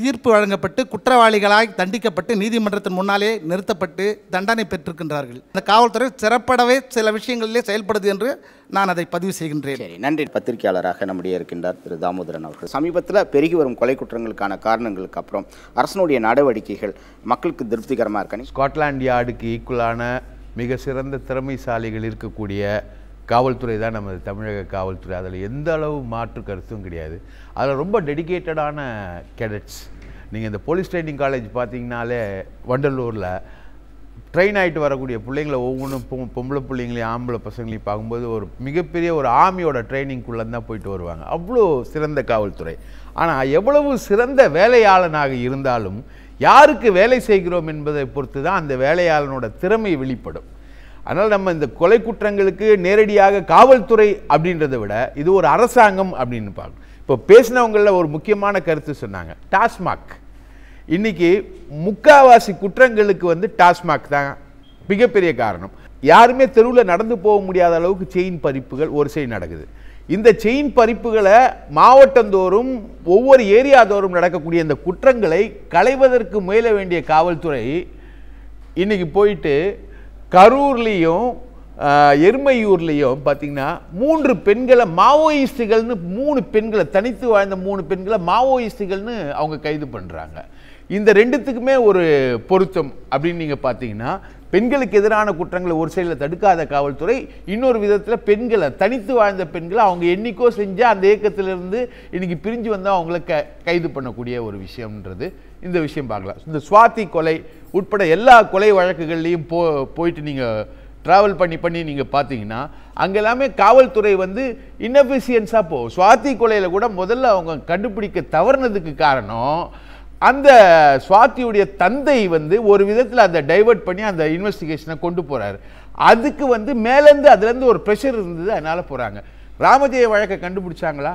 தீர்ப்பு வழங்கப்பட்டு குற்றவாளிகளாய் தண்டிக்கப்பட்டு நீதிமன்றத்தின் முன்னாலே நிறுத்தப்பட்டு தண்டனை பெற்றிருக்கின்றார்கள் இந்த காவல்துறை சிறப்படவே சில விஷயங்களிலே செயல்படுது என்று நான் அதை பதிவு செய்கின்றேன் சரி நன்றி பத்திரிகையாளராக நம்முடைய இருக்கின்றார் திரு தாமோதரன் அவர்கள் சமீபத்தில் பெருகி வரும் கொலை குற்றங்களுக்கான காரணங்களுக்கு அப்புறம் அரசனுடைய நடவடிக்கைகள் மக்களுக்கு திருப்திகரமாக இருக்கணும் ஸ்காட்லாண்ட் யார்டுக்கு ஈக்குவலான மிக சிறந்த திறமைசாலிகள் இருக்கக்கூடிய காவல்துறை தான் நமது தமிழக காவல்துறை அதில் எந்த அளவு மாற்று கருத்தும் கிடையாது அதில் ரொம்ப டெடிக்கேட்டடான கேடட்ஸ் நீங்கள் இந்த போலீஸ் ட்ரைனிங் காலேஜ் பார்த்தீங்கனாலே வண்டலூரில் ட்ரெயின் ஆகிட்டு வரக்கூடிய பிள்ளைங்கள ஒவ்வொன்றும் பொ பொம்பளை பிள்ளைங்களையும் ஆம்பளை பசங்களையும் பார்க்கும்போது ஒரு மிகப்பெரிய ஒரு ஆர்மியோட ட்ரைனிங்குள்ளே தான் போயிட்டு வருவாங்க அவ்வளோ சிறந்த காவல்துறை ஆனால் எவ்வளவு சிறந்த வேலையாளனாக இருந்தாலும் யாருக்கு வேலை செய்கிறோம் என்பதை பொறுத்து தான் அந்த வேலையாளனோட திறமை வெளிப்படும் அதனால் நம்ம இந்த கொலை குற்றங்களுக்கு நேரடியாக காவல்துறை அப்படின்றத விட இது ஒரு அரசாங்கம் அப்படின்னு பார்க்கணும் இப்போ பேசினவங்களில் ஒரு முக்கியமான கருத்து சொன்னாங்க டாஸ்மாக் இன்றைக்கி முக்காவாசி குற்றங்களுக்கு வந்து டாஸ்மாக் தான் மிகப்பெரிய காரணம் யாருமே தெருவில் நடந்து போக முடியாத அளவுக்கு செயின் பறிப்புகள் ஒரு சைடு நடக்குது இந்த செயின் பறிப்புகளை மாவட்டந்தோறும் ஒவ்வொரு ஏரியாதோறும் நடக்கக்கூடிய இந்த குற்றங்களை களைவதற்கு முயல வேண்டிய காவல்துறை இன்றைக்கி போயிட்டு கரூர்லேயும் எருமையூர்லேயும் பார்த்திங்கன்னா மூன்று பெண்களை மாவோயிஸ்டுகள்னு மூணு பெண்களை தனித்து வாழ்ந்த மூணு பெண்களை மாவோயிஸ்டுகள்னு அவங்க கைது பண்ணுறாங்க இந்த ரெண்டுத்துக்குமே ஒரு பொருத்தம் அப்படின்னு நீங்கள் பார்த்தீங்கன்னா பெண்களுக்கு எதிரான குற்றங்களை ஒரு சைடில் தடுக்காத காவல்துறை இன்னொரு விதத்தில் பெண்களை தனித்து வாழ்ந்த பெண்களை அவங்க என்றைக்கோ செஞ்சால் அந்த இயக்கத்திலிருந்து இன்றைக்கி பிரிஞ்சு வந்தால் அவங்கள க கைது பண்ணக்கூடிய ஒரு விஷயம்ன்றது இந்த விஷயம் பார்க்கலாம் இந்த சுவாதி கொலை உட்பட எல்லா கொலை வழக்குகள்லேயும் போ போயிட்டு நீங்கள் ட்ராவல் பண்ணி பண்ணி நீங்கள் பார்த்தீங்கன்னா அங்கே எல்லாமே காவல்துறை வந்து இன்னெஃபிஷியன்ஸாக போகும் சுவாத்தி கொலையில் கூட முதல்ல அவங்க கண்டுபிடிக்க தவறுனதுக்கு காரணம் அந்த சுவாத்தியுடைய தந்தை வந்து ஒரு விதத்தில் அதை டைவெர்ட் பண்ணி அந்த இன்வெஸ்டிகேஷனை கொண்டு போகிறாரு அதுக்கு வந்து மேலேருந்து அதுலேருந்து ஒரு ப்ரெஷர் இருந்தது அதனால் போகிறாங்க ராமஜெய வழக்கை கண்டுபிடிச்சாங்களா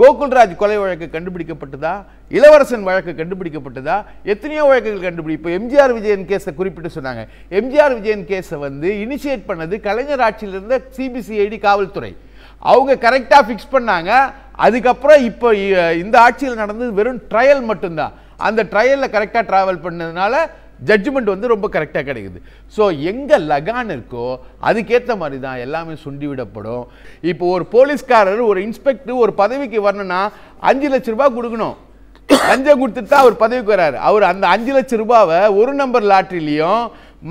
கோகுல்ராஜ் கொலை வழக்கு கண்டுபிடிக்கப்பட்டதா இளவரசன் வழக்கு கண்டுபிடிக்கப்பட்டதா எத்தனையோ வழக்குகள் கண்டுபிடிப்பு எம்ஜிஆர் விஜயன் கேஸை குறிப்பிட்டு சொன்னாங்க எம்ஜிஆர் விஜயன் கேஸை வந்து இனிஷியேட் பண்ணது கலைஞர் ஆட்சியில் இருந்த சிபிசிஐடி காவல்துறை அவங்க கரெக்டாக ஃபிக்ஸ் பண்ணாங்க அதுக்கப்புறம் இப்போ இந்த ஆட்சியில் நடந்தது வெறும் ட்ரையல் மட்டும்தான் அந்த ட்ரையலில் கரெக்டாக ட்ராவல் பண்ணதுனால ஜட்ஜ்மெண்ட் வந்து ரொம்ப கரெக்டாக கிடைக்குது ஸோ எங்கே லகான் இருக்கோ அதுக்கேற்ற மாதிரி தான் எல்லாமே சுண்டிவிடப்படும் இப்போ ஒரு போலீஸ்காரர் ஒரு இன்ஸ்பெக்டர் ஒரு பதவிக்கு வரணும்னா அஞ்சு லட்ச ரூபாய் கொடுக்கணும் லஞ்சம் கொடுத்துட்டு தான் அவர் பதவிக்கு வர்றாரு அவர் அந்த அஞ்சு லட்ச ரூபாவை ஒரு நம்பர் லாட்ரிலையும்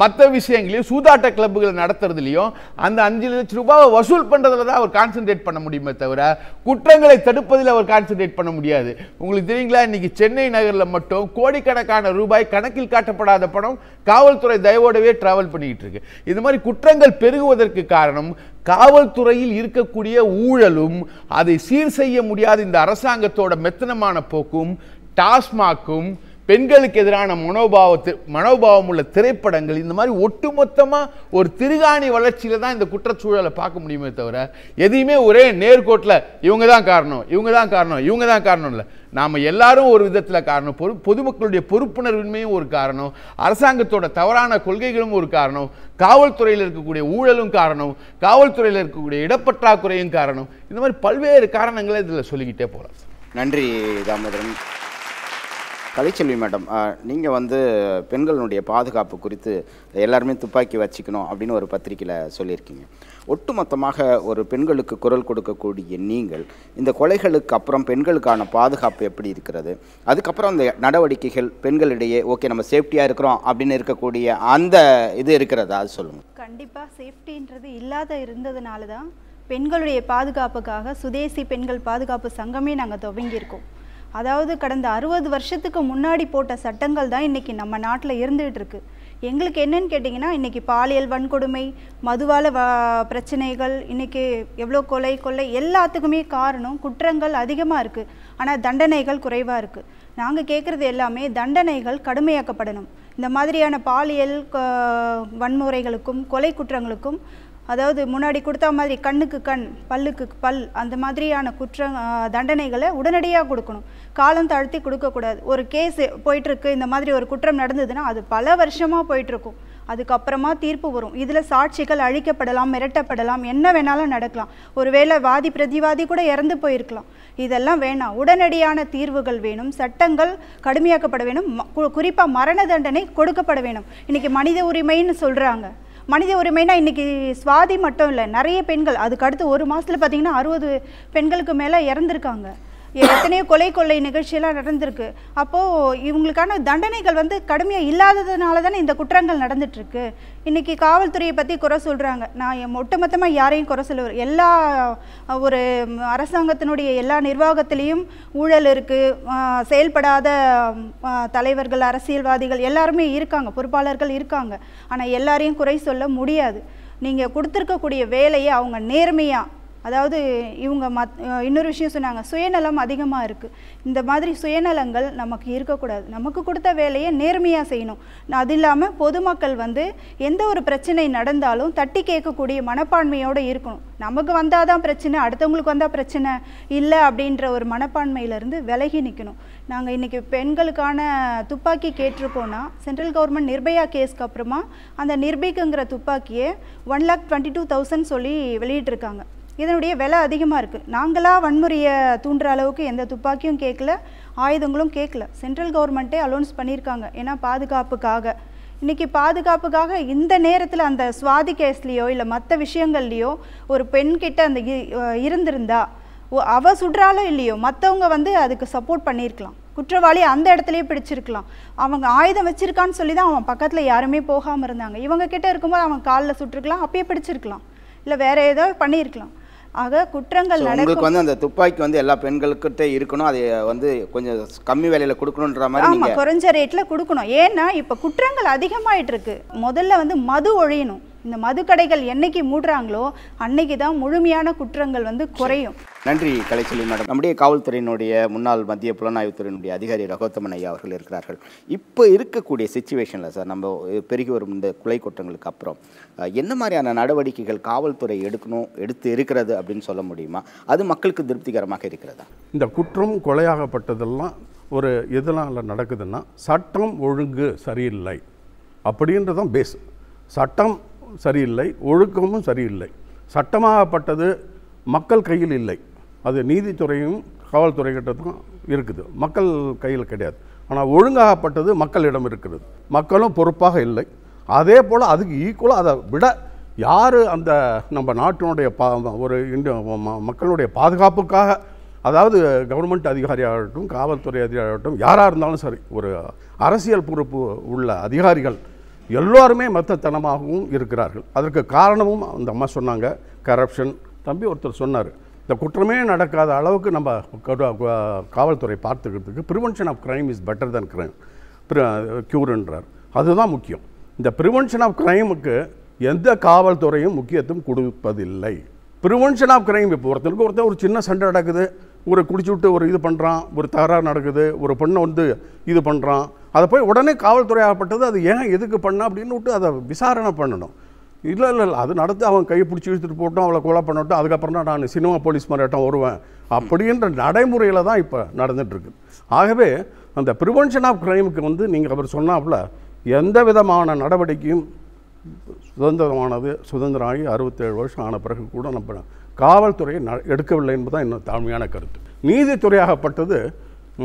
மற்ற விஷயங்களையும் சூதாட்ட கிளப்புகள் நடத்துறதுலையும் அந்த அஞ்சு லட்சம் ரூபாவை வசூல் பண்ணுறதுல தான் அவர் கான்சென்ட்ரேட் பண்ண முடியுமே தவிர குற்றங்களை தடுப்பதில் அவர் கான்சென்ட்ரேட் பண்ண முடியாது உங்களுக்கு தெரியுங்களா இன்னைக்கு சென்னை நகரில் மட்டும் கோடிக்கணக்கான ரூபாய் கணக்கில் காட்டப்படாத பணம் காவல்துறை தயவோடவே டிராவல் பண்ணிக்கிட்டு இருக்கு இது மாதிரி குற்றங்கள் பெருகுவதற்கு காரணம் காவல்துறையில் இருக்கக்கூடிய ஊழலும் அதை சீர் செய்ய முடியாத இந்த அரசாங்கத்தோட மெத்தனமான போக்கும் டாஸ்மாக்கும் பெண்களுக்கு எதிரான மனோபாவத்து மனோபாவம் உள்ள திரைப்படங்கள் இந்த மாதிரி ஒட்டுமொத்தமாக ஒரு திருகாணி வளர்ச்சியில் தான் இந்த குற்றச்சூழலை பார்க்க முடியுமே தவிர எதையுமே ஒரே நேர்கோட்டில் இவங்க தான் காரணம் இவங்க தான் காரணம் இவங்க தான் காரணம் இல்லை நாம் எல்லாரும் ஒரு விதத்தில் காரணம் பொறு பொதுமக்களுடைய பொறுப்புணர்வின்மையும் ஒரு காரணம் அரசாங்கத்தோட தவறான கொள்கைகளும் ஒரு காரணம் காவல்துறையில் இருக்கக்கூடிய ஊழலும் காரணம் காவல்துறையில் இருக்கக்கூடிய இடப்பற்றாக்குறையும் காரணம் இந்த மாதிரி பல்வேறு காரணங்களை இதில் சொல்லிக்கிட்டே போகலாம் நன்றி தாமோதரன் கலைச்செல்வி மேடம் நீங்கள் வந்து பெண்களுடைய பாதுகாப்பு குறித்து எல்லாருமே துப்பாக்கி வச்சுக்கணும் அப்படின்னு ஒரு பத்திரிக்கையில் சொல்லியிருக்கீங்க ஒட்டுமொத்தமாக ஒரு பெண்களுக்கு குரல் கொடுக்கக்கூடிய நீங்கள் இந்த கொலைகளுக்கு அப்புறம் பெண்களுக்கான பாதுகாப்பு எப்படி இருக்கிறது அதுக்கப்புறம் அந்த நடவடிக்கைகள் பெண்களிடையே ஓகே நம்ம சேஃப்டியாக இருக்கிறோம் அப்படின்னு இருக்கக்கூடிய அந்த இது இருக்கிறதா அது சொல்லுங்கள் கண்டிப்பாக சேஃப்டின்றது இல்லாத இருந்ததுனால தான் பெண்களுடைய பாதுகாப்புக்காக சுதேசி பெண்கள் பாதுகாப்பு சங்கமே நாங்கள் துவங்கியிருக்கோம் அதாவது கடந்த அறுபது வருஷத்துக்கு முன்னாடி போட்ட சட்டங்கள் தான் இன்றைக்கி நம்ம நாட்டில் இருந்துகிட்டு இருக்கு எங்களுக்கு என்னன்னு கேட்டிங்கன்னா இன்றைக்கி பாலியல் வன்கொடுமை மதுவால வ பிரச்சனைகள் இன்றைக்கி எவ்வளோ கொலை கொள்ளை எல்லாத்துக்குமே காரணம் குற்றங்கள் அதிகமாக இருக்குது ஆனால் தண்டனைகள் குறைவாக இருக்குது நாங்கள் கேட்குறது எல்லாமே தண்டனைகள் கடுமையாக்கப்படணும் இந்த மாதிரியான பாலியல் வன்முறைகளுக்கும் கொலை குற்றங்களுக்கும் அதாவது முன்னாடி கொடுத்த மாதிரி கண்ணுக்கு கண் பல்லுக்கு பல் அந்த மாதிரியான குற்ற தண்டனைகளை உடனடியாக கொடுக்கணும் காலம் தாழ்த்தி கொடுக்கக்கூடாது ஒரு கேஸ் போயிட்டுருக்கு இந்த மாதிரி ஒரு குற்றம் நடந்ததுன்னா அது பல வருஷமாக போயிட்டுருக்கும் அதுக்கப்புறமா தீர்ப்பு வரும் இதில் சாட்சிகள் அழிக்கப்படலாம் மிரட்டப்படலாம் என்ன வேணாலும் நடக்கலாம் ஒருவேளை வாதி பிரதிவாதி கூட இறந்து போயிருக்கலாம் இதெல்லாம் வேணாம் உடனடியான தீர்வுகள் வேணும் சட்டங்கள் கடுமையாக்கப்பட வேணும் குறிப்பாக மரண தண்டனை கொடுக்கப்பட வேணும் இன்றைக்கி மனித உரிமைன்னு சொல்கிறாங்க மனித உரிமைனா இன்றைக்கி சுவாதி மட்டும் இல்லை நிறைய பெண்கள் அதுக்கு அடுத்து ஒரு மாதத்தில் பார்த்திங்கன்னா அறுபது பெண்களுக்கு மேலே இறந்துருக்காங்க எத்தனையோ கொலை கொள்ளை நிகழ்ச்சியெல்லாம் நடந்திருக்கு அப்போது இவங்களுக்கான தண்டனைகள் வந்து கடுமையாக இல்லாததுனால தானே இந்த குற்றங்கள் நடந்துட்டுருக்கு இன்றைக்கி காவல்துறையை பற்றி குறை சொல்கிறாங்க நான் ஒட்டுமொத்தமாக யாரையும் குறை சொல்ல எல்லா ஒரு அரசாங்கத்தினுடைய எல்லா நிர்வாகத்திலையும் ஊழல் இருக்குது செயல்படாத தலைவர்கள் அரசியல்வாதிகள் எல்லாருமே இருக்காங்க பொறுப்பாளர்கள் இருக்காங்க ஆனால் எல்லாரையும் குறை சொல்ல முடியாது நீங்கள் கொடுத்துருக்கக்கூடிய வேலையை அவங்க நேர்மையாக அதாவது இவங்க மத் இன்னொரு விஷயம் சொன்னாங்க சுயநலம் அதிகமாக இருக்குது இந்த மாதிரி சுயநலங்கள் நமக்கு இருக்கக்கூடாது நமக்கு கொடுத்த வேலையை நேர்மையாக செய்யணும் அது இல்லாமல் பொதுமக்கள் வந்து எந்த ஒரு பிரச்சனை நடந்தாலும் தட்டி கேட்கக்கூடிய மனப்பான்மையோடு இருக்கணும் நமக்கு வந்தால் தான் பிரச்சனை அடுத்தவங்களுக்கு வந்தால் பிரச்சனை இல்லை அப்படின்ற ஒரு மனப்பான்மையிலேருந்து விலகி நிற்கணும் நாங்கள் இன்றைக்கி பெண்களுக்கான துப்பாக்கி கேட்டிருக்கோன்னா சென்ட்ரல் கவர்மெண்ட் நிர்பயா கேஸ்க்கு அப்புறமா அந்த நிர்பிக்குங்கிற துப்பாக்கியை one lakh twenty two thousand சொல்லி வெளியிட்டிருக்காங்க இதனுடைய விலை அதிகமாக இருக்குது நாங்களாக வன்முறையை தூண்டுற அளவுக்கு எந்த துப்பாக்கியும் கேட்கல ஆயுதங்களும் கேட்கல சென்ட்ரல் கவர்மெண்ட்டே அலோன்ஸ் பண்ணியிருக்காங்க ஏன்னா பாதுகாப்புக்காக இன்றைக்கி பாதுகாப்புக்காக இந்த நேரத்தில் அந்த சுவாதி கேஸ்லேயோ இல்லை மற்ற விஷயங்கள்லேயோ ஒரு பெண்கிட்ட அந்த இருந்திருந்தா அவ சுடுறாலும் இல்லையோ மற்றவங்க வந்து அதுக்கு சப்போர்ட் பண்ணியிருக்கலாம் குற்றவாளி அந்த இடத்துலையே பிடிச்சிருக்கலாம் அவங்க ஆயுதம் வச்சுருக்கான்னு சொல்லி தான் அவன் பக்கத்தில் யாருமே போகாமல் இருந்தாங்க இவங்க கிட்டே இருக்கும்போது அவன் காலில் சுட்டிருக்கலாம் அப்பயே பிடிச்சிருக்கலாம் இல்லை வேறு ஏதோ பண்ணியிருக்கலாம் ஆக குற்றங்கள் உங்களுக்கு வந்து அந்த துப்பாக்கி வந்து எல்லா பெண்களுக்கிட்ட இருக்கணும் அது வந்து கொஞ்சம் கம்மி விலையில கொடுக்கணுன்ற மாதிரி ஆமாம் குறைஞ்ச ரேட்டில் கொடுக்கணும் ஏன்னா இப்போ குற்றங்கள் அதிகமாயிட்டு இருக்கு முதல்ல வந்து மது ஒழியணும் இந்த மதுக்கடைகள் என்னைக்கு மூடுறாங்களோ அன்னைக்கு தான் முழுமையான குற்றங்கள் வந்து குறையும் நன்றி கலைச்செல்வி மேடம் நம்முடைய காவல்துறையினுடைய முன்னாள் மத்திய புலனாய்வுத்துறையினுடைய அதிகாரி ரகோத்தமன் ஐயா அவர்கள் இருக்கிறார்கள் இப்போ இருக்கக்கூடிய சுச்சுவேஷனில் சார் நம்ம பெருகி வரும் இந்த குலை குற்றங்களுக்கு அப்புறம் என்ன மாதிரியான நடவடிக்கைகள் காவல்துறை எடுக்கணும் எடுத்து இருக்கிறது அப்படின்னு சொல்ல முடியுமா அது மக்களுக்கு திருப்திகரமாக இருக்கிறதா இந்த குற்றம் கொலையாகப்பட்டதெல்லாம் ஒரு எதனால் நடக்குதுன்னா சட்டம் ஒழுங்கு சரியில்லை அப்படின்றதான் பேஸ் சட்டம் சரியில்லை ஒழுக்கமும் சரியில்லை சட்டமாகப்பட்டது மக்கள் கையில் இல்லை அது நீதித்துறையும் காவல்துறை கிட்டத்துக்கும் இருக்குது மக்கள் கையில் கிடையாது ஆனால் ஒழுங்காகப்பட்டது மக்களிடம் இருக்கிறது மக்களும் பொறுப்பாக இல்லை அதே போல் அதுக்கு ஈக்குவலாக அதை விட யார் அந்த நம்ம நாட்டினுடைய பா ஒரு இண்டு மக்களுடைய பாதுகாப்புக்காக அதாவது கவர்மெண்ட் அதிகாரியாகட்டும் காவல்துறை அதிகாரியாகட்டும் யாராக இருந்தாலும் சரி ஒரு அரசியல் பொறுப்பு உள்ள அதிகாரிகள் எல்லோருமே மத்தத்தனமாகவும் இருக்கிறார்கள் அதற்கு காரணமும் அந்த அம்மா சொன்னாங்க கரப்ஷன் தம்பி ஒருத்தர் சொன்னார் இந்த குற்றமே நடக்காத அளவுக்கு நம்ம காவல்துறை பார்த்துக்கிறதுக்கு prevention of crime is better than crime க்யூர்ன்றார் அதுதான் முக்கியம் இந்த ப்ரிவென்ஷன் ஆஃப் க்ரைமுக்கு எந்த காவல்துறையும் முக்கியத்துவம் கொடுப்பதில்லை ப்ரிவென்ஷன் ஆஃப் க்ரைம் இப்போ ஒருத்தருக்கு ஒருத்தர் ஒரு சின்ன சண்டை நடக்குது ஒரு குடிச்சு விட்டு ஒரு இது பண்ணுறான் ஒரு தகராறு நடக்குது ஒரு பொண்ணை வந்து இது பண்ணுறான் அதை போய் உடனே காவல்துறை ஆகப்பட்டது அது ஏன் எதுக்கு பண்ண அப்படின்னு விட்டு அதை விசாரணை பண்ணணும் இல்லை இல்லை இல்லை அது நடந்து அவன் கை பிடிச்சி இழுத்துட்டு போட்டோம் அவளை கொலை பண்ணட்டும் அதுக்கப்புறம் தான் நான் சினிமா போலீஸ் மாரட்டம் வருவேன் அப்படின்ற நடைமுறையில் தான் இப்போ நடந்துகிட்ருக்கு ஆகவே அந்த ப்ரிவென்ஷன் ஆஃப் க்ரைமுக்கு வந்து நீங்கள் அவர் சொன்னாப்புல எந்த விதமான நடவடிக்கையும் சுதந்திரமானது சுதந்திரம் ஆகி அறுபத்தேழு வருஷம் ஆன பிறகு கூட நம்ம காவல்துறையை எடுக்கவில்லை என்பதுதான் இன்னும் தாழ்மையான கருத்து நீதித்துறையாகப்பட்டது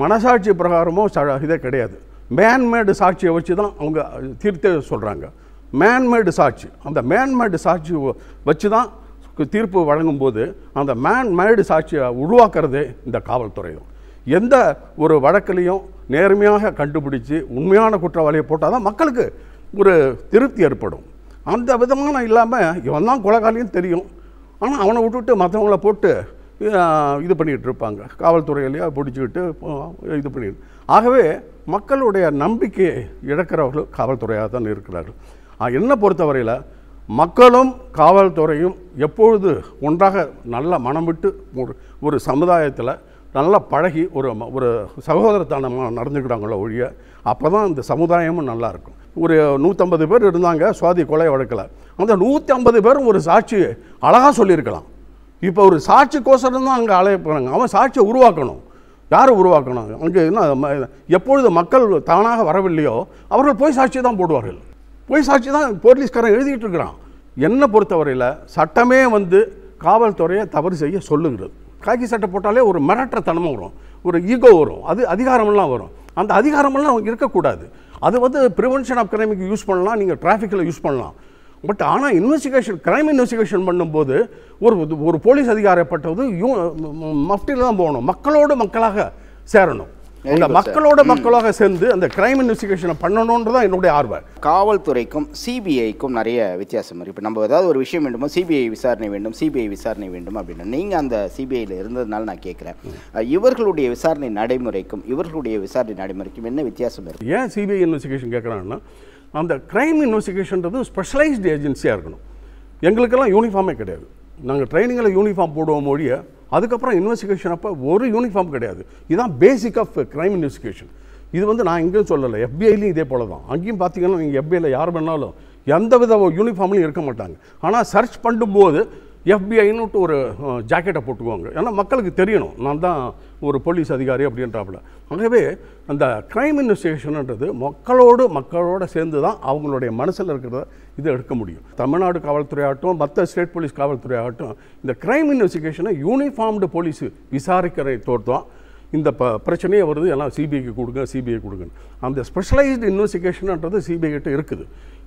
மனசாட்சி பிரகாரமோ ச இதே கிடையாது மேன்மேடு சாட்சியை வச்சு தான் அவங்க தீர்த்த சொல்கிறாங்க மேன்மேடு சாட்சி அந்த மேன்மேடு சாட்சி வச்சு தான் தீர்ப்பு வழங்கும்போது அந்த மேன்மேடு சாட்சியை உருவாக்குறதே இந்த காவல்துறை தான் எந்த ஒரு வழக்கிலையும் நேர்மையாக கண்டுபிடிச்சு உண்மையான குற்றவாளியை போட்டால் தான் மக்களுக்கு ஒரு திருப்தி ஏற்படும் அந்த விதமான இல்லாமல் இவன் தான் குலகாலியும் தெரியும் ஆனால் அவனை விட்டுவிட்டு மற்றவங்கள போட்டு இது பண்ணிகிட்டு இருப்பாங்க காவல்துறையிலேயே பிடிச்சிக்கிட்டு இது பண்ணி ஆகவே மக்களுடைய நம்பிக்கையை இழக்கிறவர்கள் காவல்துறையாக தான் இருக்கிறார்கள் என்னை பொறுத்தவரையில் மக்களும் காவல்துறையும் எப்பொழுது ஒன்றாக நல்ல மனம் விட்டு ஒரு ஒரு சமுதாயத்தில் நல்லா பழகி ஒரு ஒரு சகோதரத்தனமாக நடந்துக்கிறாங்களோ ஒழிய அப்போ தான் இந்த சமுதாயமும் நல்லாயிருக்கும் ஒரு நூற்றம்பது பேர் இருந்தாங்க சுவாதி கொலை வழக்கில் அந்த நூற்றி ஐம்பது பேரும் ஒரு சாட்சி அழகாக சொல்லியிருக்கலாம் இப்போ ஒரு சாட்சிக்கோசரம் தான் அங்கே அலைய போகிறாங்க அவன் சாட்சியை உருவாக்கணும் யார் உருவாக்கணும் அங்கே என்ன எப்பொழுது மக்கள் தானாக வரவில்லையோ அவர்கள் போய் சாட்சி தான் போடுவார்கள் போய் சாட்சி தான் போலீஸ்காரன் எழுதிக்கிட்டு இருக்கிறான் என்னை பொறுத்தவரையில் சட்டமே வந்து காவல்துறையை தவறு செய்ய சொல்லுங்கிறது காக்கி சட்டை போட்டாலே ஒரு மிரட்டத்தனமும் வரும் ஒரு ஈகோ வரும் அது அதிகாரமெல்லாம் வரும் அந்த அதிகாரமெல்லாம் இருக்கக்கூடாது அது வந்து ப்ரிவென்ஷன் ஆஃப் கிரைமுக்கு யூஸ் பண்ணலாம் நீங்கள் டிராஃபிக்கில் யூஸ் பண்ணலாம் பட் ஆனால் இன்வெஸ்டிகேஷன் கிரைம் இன்வெஸ்டிகேஷன் பண்ணும்போது ஒரு ஒரு போலீஸ் அதிகாரப்பட்டது யூ மஃப்டியில் தான் போகணும் மக்களோடு மக்களாக சேரணும் இந்த மக்களோட மக்களாக சேர்ந்து அந்த கிரைம் இன்வெஸ்டிகேஷனை பண்ணணுன்றதான் என்னுடைய ஆர்வம் காவல்துறைக்கும் சிபிஐக்கும் நிறைய வித்தியாசம் இருக்குது இப்போ நம்ம ஏதாவது ஒரு விஷயம் வேண்டுமோ சிபிஐ விசாரணை வேண்டும் சிபிஐ விசாரணை வேண்டும் அப்படின்னு நீங்கள் அந்த சிபிஐயில் இருந்ததுனால நான் கேட்குறேன் இவர்களுடைய விசாரணை நடைமுறைக்கும் இவர்களுடைய விசாரணை நடைமுறைக்கும் என்ன வித்தியாசம் இருக்கு ஏன் சிபிஐ இன்வெஸ்டிகேஷன் கேட்குறாங்கன்னா அந்த க்ரைம் இன்வெஸ்டிகேஷன்றது ஸ்பெஷலைஸ்டு ஏஜென்சியாக இருக்கணும் எங்களுக்கெல்லாம் யூனிஃபார்மே கிடையாது நாங்கள் ட்ரைனிங்கில் யூனிஃபார்ம் போடுவோம் மொழிய அதுக்கப்புறம் இன்வெஸ்டிகேஷன் அப்போ ஒரு யூனிஃபார்ம் கிடையாது இதுதான் பேசிக் ஆஃப் க்ரைம் இன்வெஸ்டிகேஷன் இது வந்து நான் எங்கேயும் சொல்லலை எஃபிஐலையும் இதே போல தான் அங்கேயும் பார்த்தீங்கன்னா நீங்கள் எஃபிஐயில் யார் வேணாலும் எந்த வித யூனிஃபார்ம்லையும் இருக்க மாட்டாங்க ஆனால் சர்ச் பண்ணும்போது எஃபிஐன்னுட்டு ஒரு ஜாக்கெட்டை போட்டுக்குவாங்க ஏன்னா மக்களுக்கு தெரியணும் நான் தான் ஒரு போலீஸ் அதிகாரி அப்படின்றாப்புல ஆகவே அந்த க்ரைம் இன்வெஸ்டிகேஷன்ன்றது மக்களோடு மக்களோடு சேர்ந்து தான் அவங்களுடைய மனசில் இருக்கிறத இதை எடுக்க முடியும் தமிழ்நாடு காவல்துறை ஆகட்டும் மற்ற ஸ்டேட் போலீஸ் காவல்துறை ஆகட்டும் இந்த க்ரைம் இன்வெஸ்டிகேஷனை யூனிஃபார்ம்டு போலீஸ் விசாரிக்கிறதை தோற்றம் இந்த ப பிரச்சனையே வருது எல்லாம் சிபிஐக்கு கொடுங்க சிபிஐ கொடுங்கன்னு அந்த ஸ்பெஷலைஸ்டு இன்வெஸ்டிகேஷன்ன்றது சிபிஐ கிட்ட இருக்குது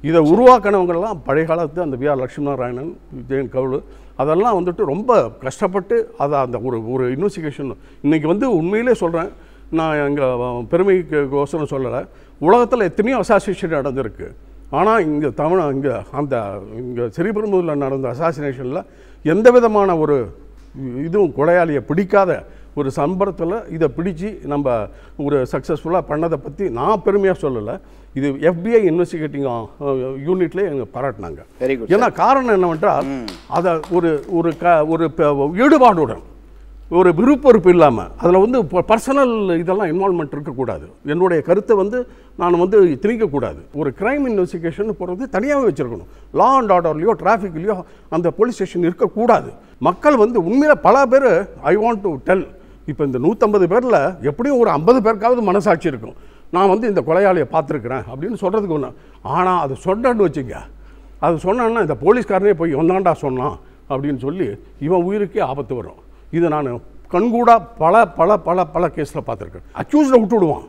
இதை உருவாக்கினவங்கெல்லாம் பழைய காலத்து அந்த வி ஆர் லட்சுமண நாராயணன் விஜயன் கவுலு அதெல்லாம் வந்துட்டு ரொம்ப கஷ்டப்பட்டு அதை அந்த ஒரு ஒரு இன்வெஸ்டிகேஷன் இன்றைக்கி வந்து உண்மையிலே சொல்கிறேன் நான் எங்கள் பெருமைக்கு கோசரம் சொல்லலை உலகத்தில் எத்தனையோ அசோசியேஷன் நடந்திருக்கு ஆனால் இங்கே தமிழ் இங்கே அந்த இங்கே சிறிபெரும்புதூரில் நடந்த அசாசினேஷனில் எந்த விதமான ஒரு இதுவும் கொலையாளியை பிடிக்காத ஒரு சம்பரத்தில் இதை பிடிச்சி நம்ம ஒரு சக்ஸஸ்ஃபுல்லாக பண்ணதை பற்றி நான் பெருமையாக சொல்லலை இது எஃபிஐ இன்வெஸ்டிகேட்டிங் யூனிட்ல எங்க பாராட்டினாங்க ஏன்னா காரணம் என்னவென்றால் அதை ஒரு ஒரு க ஒரு ஈடுபாடுடன் ஒரு விருப்பறுப்பு இல்லாமல் அதில் வந்து பர்சனல் இதெல்லாம் இன்வால்மெண்ட் இருக்கக்கூடாது என்னுடைய கருத்தை வந்து நான் வந்து திணிக்கக்கூடாது ஒரு கிரைம் இன்வெஸ்டிகேஷன் போகிறது தனியாகவே வச்சுருக்கணும் லா அண்ட் ஆர்டர்லேயோ டிராஃபிக்லேயோ அந்த போலீஸ் ஸ்டேஷன் இருக்கக்கூடாது மக்கள் வந்து உண்மையில் பல பேர் ஐ வாண்ட் டு டெல் இப்போ இந்த நூற்றம்பது பேரில் எப்படியும் ஒரு ஐம்பது பேருக்காவது மனசாட்சி இருக்கும் நான் வந்து இந்த கொலையாளியை பார்த்துருக்குறேன் அப்படின்னு சொல்கிறதுக்கு ஒன்று ஆனால் அது சொன்னேன்னு வச்சுங்க அது சொன்னான்னா இந்த போலீஸ்காரனே போய் ஒன்றாண்டா சொன்னான் அப்படின்னு சொல்லி இவன் உயிருக்கே ஆபத்து வரும் இதை நான் கண்கூடாக பல பல பல பல கேஸில் பார்த்துருக்கேன் அக்யூஸில் விட்டு விடுவான்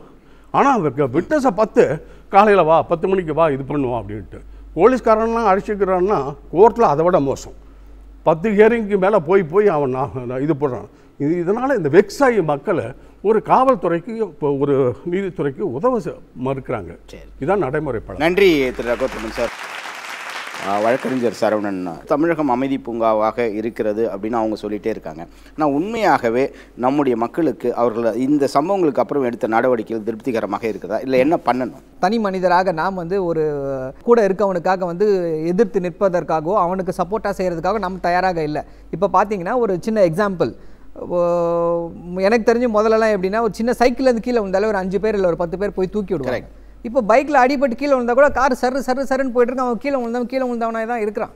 ஆனால் அந்த விட்னஸை பார்த்து காலையில் வா பத்து மணிக்கு வா இது பண்ணுவான் அப்படின்ட்டு போலீஸ்காரன்லாம் அழைச்சிக்கிறான்னா கோர்ட்டில் அதை விட மோசம் பத்து ஹியரிங்க்கு மேலே போய் போய் அவன் நான் இது போடுறான் இது இதனால் இந்த வெக்ஸாயி மக்களை ஒரு காவல்துறைக்கு இப்போ ஒரு நீதித்துறைக்கு உதவ மறுக்கிறாங்க இதுதான் நடைமுறைப்படம் நன்றி திரு ரகோத்தமன் சார் வழக்கறிஞர் சரவணன் தமிழகம் அமைதி பூங்காவாக இருக்கிறது அப்படின்னு அவங்க சொல்லிகிட்டே இருக்காங்க ஆனால் உண்மையாகவே நம்முடைய மக்களுக்கு அவர்கள் இந்த சம்பவங்களுக்கு அப்புறம் எடுத்த நடவடிக்கைகள் திருப்திகரமாக இருக்குதா இல்லை என்ன பண்ணணும் தனி மனிதராக நாம் வந்து ஒரு கூட இருக்கவனுக்காக வந்து எதிர்த்து நிற்பதற்காகவோ அவனுக்கு சப்போர்ட்டாக செய்கிறதுக்காக நம்ம தயாராக இல்லை இப்போ பார்த்தீங்கன்னா ஒரு சின்ன எக்ஸாம்பிள் எனக்கு தெரிஞ்சு முதல்லலாம் எப்படின்னா ஒரு சின்ன வந்து கீழே வந்தாலே ஒரு அஞ்சு பேர் இல்லை ஒரு பத்து பேர் போய் தூக்கி விடுவாங்க இப்போ பைக்கில் அடிபட்டு கீழே விழுந்தா கூட கார் சரு சரு சருன்னு போயிட்டு இருக்கான் அவன் கீழே விழுந்தவன் கீழே விழுந்தவனே தான் இருக்கிறான்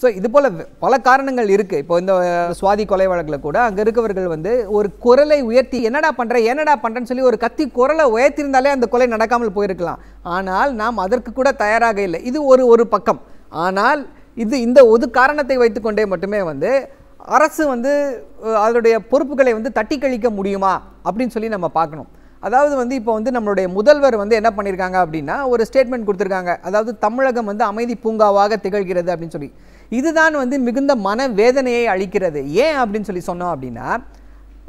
ஸோ இது போல் பல காரணங்கள் இருக்குது இப்போ இந்த சுவாதி கொலை வழக்கில் கூட அங்கே இருக்கவர்கள் வந்து ஒரு குரலை உயர்த்தி என்னடா பண்ணுற என்னடா பண்ணுறேன்னு சொல்லி ஒரு கத்தி குரலை உயர்த்தியிருந்தாலே அந்த கொலை நடக்காமல் போயிருக்கலாம் ஆனால் நாம் அதற்கு கூட தயாராக இல்லை இது ஒரு ஒரு பக்கம் ஆனால் இது இந்த ஒரு காரணத்தை வைத்துக்கொண்டே மட்டுமே வந்து அரசு வந்து அதனுடைய பொறுப்புகளை வந்து தட்டி கழிக்க முடியுமா அப்படின்னு சொல்லி நம்ம பார்க்கணும் அதாவது வந்து இப்போ வந்து நம்மளுடைய முதல்வர் வந்து என்ன பண்ணியிருக்காங்க அப்படின்னா ஒரு ஸ்டேட்மெண்ட் கொடுத்துருக்காங்க அதாவது தமிழகம் வந்து அமைதி பூங்காவாக திகழ்கிறது அப்படின்னு சொல்லி இதுதான் வந்து மிகுந்த மன வேதனையை அளிக்கிறது ஏன் அப்படின்னு சொல்லி சொன்னோம் அப்படின்னா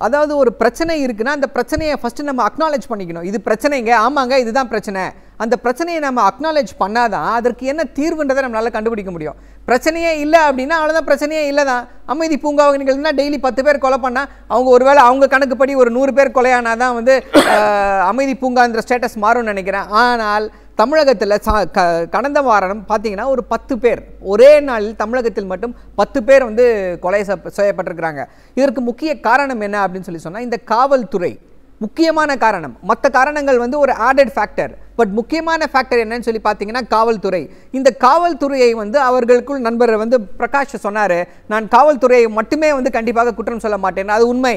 அதாவது ஒரு பிரச்சனை இருக்குன்னா அந்த பிரச்சனையை ஃபஸ்ட்டு நம்ம அக்னாலேஜ் பண்ணிக்கணும் இது பிரச்சனைங்க ஆமாங்க இதுதான் பிரச்சனை அந்த பிரச்சனையை நம்ம அக்னாலேஜ் பண்ணாதான் அதற்கு என்ன தீர்வுன்றதை நம்மளால் கண்டுபிடிக்க முடியும் பிரச்சனையே இல்லை அப்படின்னா அவ்வளோதான் பிரச்சனையே இல்லை தான் அமைதி பூங்காவை நிகழ்வுனா டெய்லி பத்து பேர் கொலை பண்ணால் அவங்க ஒருவேளை அவங்க கணக்குப்படி ஒரு நூறு பேர் கொலையானால் தான் வந்து அமைதி பூங்கான்ற ஸ்டேட்டஸ் மாறும்னு நினைக்கிறேன் ஆனால் தமிழகத்தில் சா க கடந்த வாரம் பார்த்தீங்கன்னா ஒரு பத்து பேர் ஒரே நாளில் தமிழகத்தில் மட்டும் பத்து பேர் வந்து கொலை செய்யப்பட்டிருக்கிறாங்க இதற்கு முக்கிய காரணம் என்ன அப்படின்னு சொல்லி சொன்னால் இந்த காவல்துறை முக்கியமான காரணம் மற்ற காரணங்கள் வந்து ஒரு ஆடட் ஃபேக்டர் பட் முக்கியமான ஃபேக்டர் என்னன்னு சொல்லி பார்த்தீங்கன்னா காவல்துறை இந்த காவல்துறையை வந்து அவர்களுக்குள் நண்பர் வந்து பிரகாஷ் சொன்னார் நான் காவல்துறையை மட்டுமே வந்து கண்டிப்பாக குற்றம் சொல்ல மாட்டேன் அது உண்மை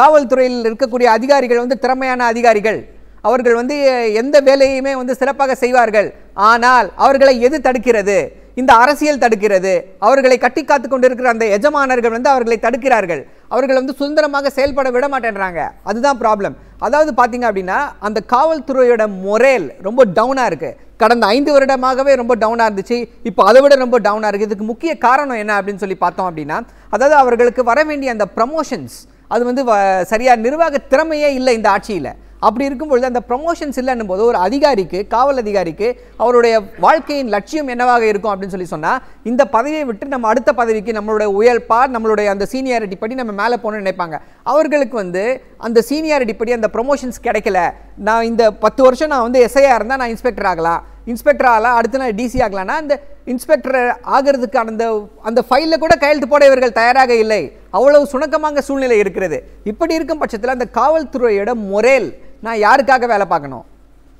காவல்துறையில் இருக்கக்கூடிய அதிகாரிகள் வந்து திறமையான அதிகாரிகள் அவர்கள் வந்து எந்த வேலையுமே வந்து சிறப்பாக செய்வார்கள் ஆனால் அவர்களை எது தடுக்கிறது இந்த அரசியல் தடுக்கிறது அவர்களை கட்டி காத்து கொண்டிருக்கிற அந்த எஜமானர்கள் வந்து அவர்களை தடுக்கிறார்கள் அவர்கள் வந்து சுதந்திரமாக செயல்பட விட மாட்டேன்றாங்க அதுதான் ப்ராப்ளம் அதாவது பார்த்தீங்க அப்படின்னா அந்த காவல்துறையோட மொரேல் ரொம்ப டவுனாக இருக்குது கடந்த ஐந்து வருடமாகவே ரொம்ப டவுனாக இருந்துச்சு இப்போ அதை விட ரொம்ப டவுனாக இருக்குது இதுக்கு முக்கிய காரணம் என்ன அப்படின்னு சொல்லி பார்த்தோம் அப்படின்னா அதாவது அவர்களுக்கு வர வேண்டிய அந்த ப்ரமோஷன்ஸ் அது வந்து சரியாக நிர்வாக திறமையே இல்லை இந்த ஆட்சியில் அப்படி இருக்கும் பொழுது அந்த ப்ரமோஷன்ஸ் இல்லைன்னு போது ஒரு அதிகாரிக்கு காவல் அதிகாரிக்கு அவருடைய வாழ்க்கையின் லட்சியம் என்னவாக இருக்கும் அப்படின்னு சொல்லி சொன்னால் இந்த பதவியை விட்டு நம்ம அடுத்த பதவிக்கு நம்மளுடைய உயர்பா நம்மளுடைய அந்த சீனியாரிட்டி படி நம்ம மேலே போகணும்னு நினைப்பாங்க அவர்களுக்கு வந்து அந்த சீனியாரிட்டி படி அந்த ப்ரொமோஷன்ஸ் கிடைக்கல நான் இந்த பத்து வருஷம் நான் வந்து எஸ்ஐயாக இருந்தால் நான் இன்ஸ்பெக்டர் ஆகலாம் இன்ஸ்பெக்டர் ஆகலாம் அடுத்து நான் டிசி ஆகலாம்னா அந்த இன்ஸ்பெக்டர் ஆகிறதுக்கான அந்த அந்த ஃபைலில் கூட கையெழுத்து போட இவர்கள் தயாராக இல்லை அவ்வளவு சுணக்கமாக சூழ்நிலை இருக்கிறது இப்படி இருக்கும் பட்சத்தில் அந்த காவல்துறையோட முறையில் நான் யாருக்காக வேலை பார்க்கணும்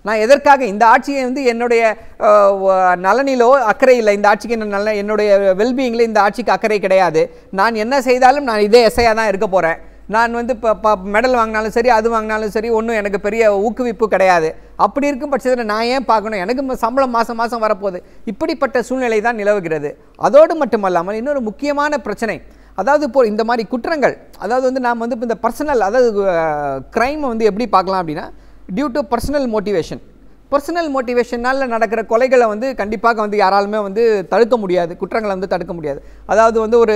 நான் எதற்காக இந்த ஆட்சியை வந்து என்னுடைய நலனிலோ அக்கறை இல்லை இந்த ஆட்சிக்கு என்ன நல்ல என்னுடைய வெல்பீயிங்கில் இந்த ஆட்சிக்கு அக்கறை கிடையாது நான் என்ன செய்தாலும் நான் இதே எஸ்ஐயாக தான் இருக்க போகிறேன் நான் வந்து இப்போ மெடல் வாங்கினாலும் சரி அது வாங்கினாலும் சரி ஒன்றும் எனக்கு பெரிய ஊக்குவிப்பு கிடையாது அப்படி இருக்கும் பட்சத்தில் நான் ஏன் பார்க்கணும் எனக்கு சம்பளம் மாதம் மாதம் வரப்போகுது இப்படிப்பட்ட சூழ்நிலை தான் நிலவுகிறது அதோடு மட்டுமல்லாமல் இன்னொரு முக்கியமான பிரச்சனை அதாவது இப்போ இந்த மாதிரி குற்றங்கள் அதாவது வந்து நாம் வந்து இப்போ இந்த பர்சனல் அதாவது க்ரைமை வந்து எப்படி பார்க்கலாம் அப்படின்னா due to personal motivation personal மோட்டிவேஷனால் நடக்கிற கொலைகளை வந்து கண்டிப்பாக வந்து யாராலுமே வந்து தடுக்க முடியாது குற்றங்களை வந்து தடுக்க முடியாது அதாவது வந்து ஒரு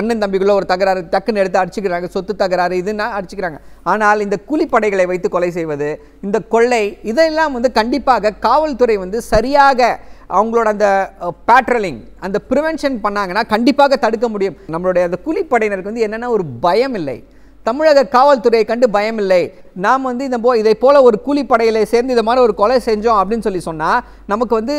அண்ணன் தம்பிகளோ ஒரு தகராறு டக்குன்னு எடுத்து அடிச்சுக்கிறாங்க சொத்து தகராறு இதுன்னா அடிச்சுக்கிறாங்க ஆனால் இந்த கூலிப்படைகளை வைத்து கொலை செய்வது இந்த கொள்ளை இதெல்லாம் வந்து கண்டிப்பாக காவல்துறை வந்து சரியாக அவங்களோட அந்த பேட்ரலிங் அந்த ப்ரிவென்ஷன் பண்ணாங்கன்னா கண்டிப்பாக தடுக்க முடியும் நம்மளுடைய அந்த கூலிப்படையினருக்கு வந்து என்னென்னா ஒரு பயம் இல்லை தமிழக காவல்துறையை கண்டு பயமில்லை நாம் வந்து இந்த போ இதை போல் ஒரு கூலிப்படையில் சேர்ந்து இதை மாதிரி ஒரு கொலை செஞ்சோம் அப்படின்னு சொல்லி சொன்னால் நமக்கு வந்து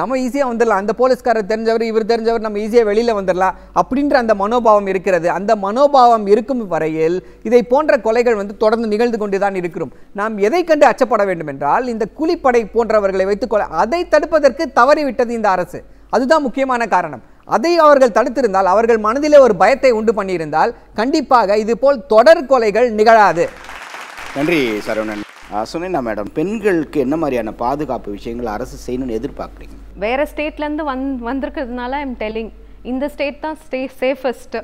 நம்ம ஈஸியாக வந்துடலாம் அந்த போலீஸ்காரர் தெரிஞ்சவர் இவர் தெரிஞ்சவர் நம்ம ஈஸியாக வெளியில் வந்துடலாம் அப்படின்ற அந்த மனோபாவம் இருக்கிறது அந்த மனோபாவம் இருக்கும் வரையில் இதை போன்ற கொலைகள் வந்து தொடர்ந்து நிகழ்ந்து கொண்டு தான் இருக்கிறோம் நாம் எதை கண்டு அச்சப்பட வேண்டும் என்றால் இந்த கூலிப்படை போன்றவர்களை வைத்துக்கொள்ள அதை தடுப்பதற்கு தவறிவிட்டது இந்த அரசு அதுதான் முக்கியமான காரணம் அதை அவர்கள் தடுத்திருந்தால் அவர்கள் மனதிலே ஒரு பயத்தை உண்டு பண்ணியிருந்தால் கண்டிப்பாக இது போல் தொடர் கொலைகள் நிகழாது நன்றி சரவணன் சொன்னா மேடம் பெண்களுக்கு என்ன மாதிரியான பாதுகாப்பு விஷயங்கள் அரசு செய்யணும்னு எதிர்பார்க்குறீங்க வேறு ஸ்டேட்லேருந்து வந் வந்திருக்கிறதுனால ஐம் டெல்லிங் இந்த ஸ்டேட் தான் ஸ்டே சேஃபஸ்ட்டு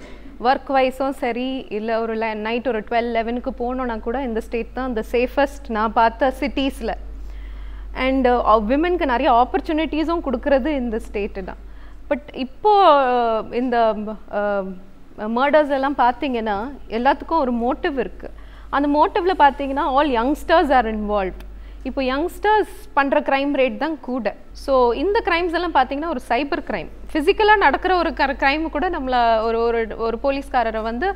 ஒர்க் வைஸும் சரி இல்லை ஒரு நைட் ஒரு டுவெல் லெவனுக்கு போனோன்னா கூட இந்த ஸ்டேட் தான் இந்த சேஃபஸ்ட் நான் பார்த்த சிட்டிஸில் அண்டு விமென்க்கு நிறைய ஆப்பர்ச்சுனிட்டிஸும் கொடுக்கறது இந்த ஸ்டேட்டு தான் பட் இப்போ uh, இந்த மர்டர்ஸ் uh, எல்லாம் பார்த்தீங்கன்னா எல்லாத்துக்கும் ஒரு மோட்டிவ் இருக்குது அந்த மோட்டிவில் பார்த்தீங்கன்னா ஆல் யங்ஸ்டர்ஸ் ஆர் இன்வால்வ் இப்போ யங்ஸ்டர்ஸ் பண்ணுற க்ரைம் ரேட் தான் கூட ஸோ இந்த க்ரைம்ஸ் எல்லாம் பார்த்தீங்கன்னா ஒரு சைபர் க்ரைம் ஃபிசிக்கலாக நடக்கிற ஒரு க க்ரைம் கூட நம்மளை ஒரு ஒரு ஒரு போலீஸ்காரரை வந்து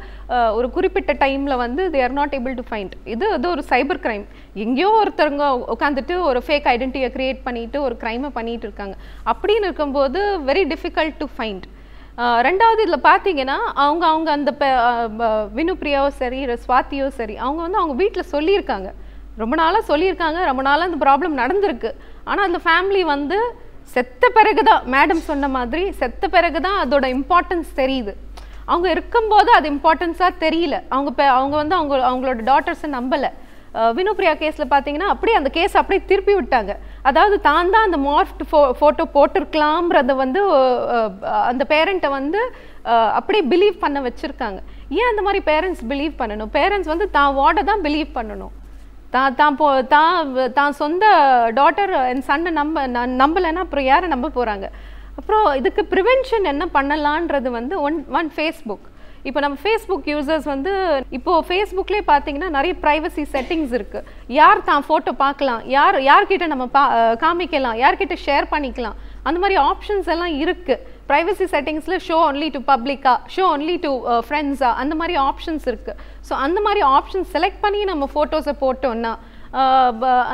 ஒரு குறிப்பிட்ட டைமில் வந்து they are not able to find இது அது ஒரு சைபர் க்ரைம் எங்கேயோ ஒருத்தருங்க உட்காந்துட்டு ஒரு ஃபேக் ஐடென்டிட்டியை க்ரியேட் பண்ணிட்டு ஒரு க்ரைமை பண்ணிகிட்டு இருக்காங்க அப்படின்னு இருக்கும்போது வெரி டிஃபிகல்ட் டு ஃபைண்ட் ரெண்டாவது இதில் பார்த்தீங்கன்னா அவங்க அவங்க அந்த வினுப்ரியாவோ சரி சுவாத்தியோ சரி அவங்க வந்து அவங்க வீட்டில் சொல்லியிருக்காங்க ரொம்ப நாளாக சொல்லியிருக்காங்க ரொம்ப நாளாக அந்த ப்ராப்ளம் நடந்திருக்கு ஆனால் அந்த ஃபேமிலி வந்து செத்த பிறகு தான் மேடம் சொன்ன மாதிரி செத்த பிறகு தான் அதோட இம்பார்ட்டன்ஸ் தெரியுது அவங்க இருக்கும்போது அது இம்பார்ட்டன்ஸாக தெரியல அவங்க இப்போ அவங்க வந்து அவங்க அவங்களோட டாட்டர்ஸை நம்பலை வினுப்ரியா கேஸில் பார்த்தீங்கன்னா அப்படியே அந்த கேஸ் அப்படியே திருப்பி விட்டாங்க அதாவது தான் தான் அந்த மார்ஃப்ட் ஃபோ ஃபோட்டோ போட்டிருக்கலாம்ன்றத வந்து அந்த பேரண்ட்டை வந்து அப்படியே பிலீவ் பண்ண வச்சுருக்காங்க ஏன் அந்த மாதிரி பேரண்ட்ஸ் பிலீவ் பண்ணணும் பேரண்ட்ஸ் வந்து தான் வார்டை தான் பிலீவ் பண்ணணும் தான் தான் போ தான் தான் சொந்த டாட்டர் என் சன்னை நம்ப நம்பலைன்னா அப்புறம் யாரை நம்ப போகிறாங்க அப்புறம் இதுக்கு ப்ரிவென்ஷன் என்ன பண்ணலான்றது வந்து ஒன் ஒன் ஃபேஸ்புக் இப்போ நம்ம ஃபேஸ்புக் யூசர்ஸ் வந்து இப்போது ஃபேஸ்புக்லேயே பார்த்தீங்கன்னா நிறைய ப்ரைவசி செட்டிங்ஸ் இருக்குது யார் தான் ஃபோட்டோ பார்க்கலாம் யார் யார்கிட்ட நம்ம பா காமிக்கலாம் யார்கிட்ட ஷேர் பண்ணிக்கலாம் அந்த மாதிரி ஆப்ஷன்ஸ் எல்லாம் இருக்குது ப்ரைவசி செட்டிங்ஸில் ஷோ ஒன்லி டு பப்ளிக்கா ஷோ ஒன்லி டு ஃப்ரெண்ட்ஸா அந்த மாதிரி ஆப்ஷன்ஸ் இருக்குது ஸோ அந்த மாதிரி ஆப்ஷன் செலக்ட் பண்ணி நம்ம ஃபோட்டோஸை போட்டோன்னா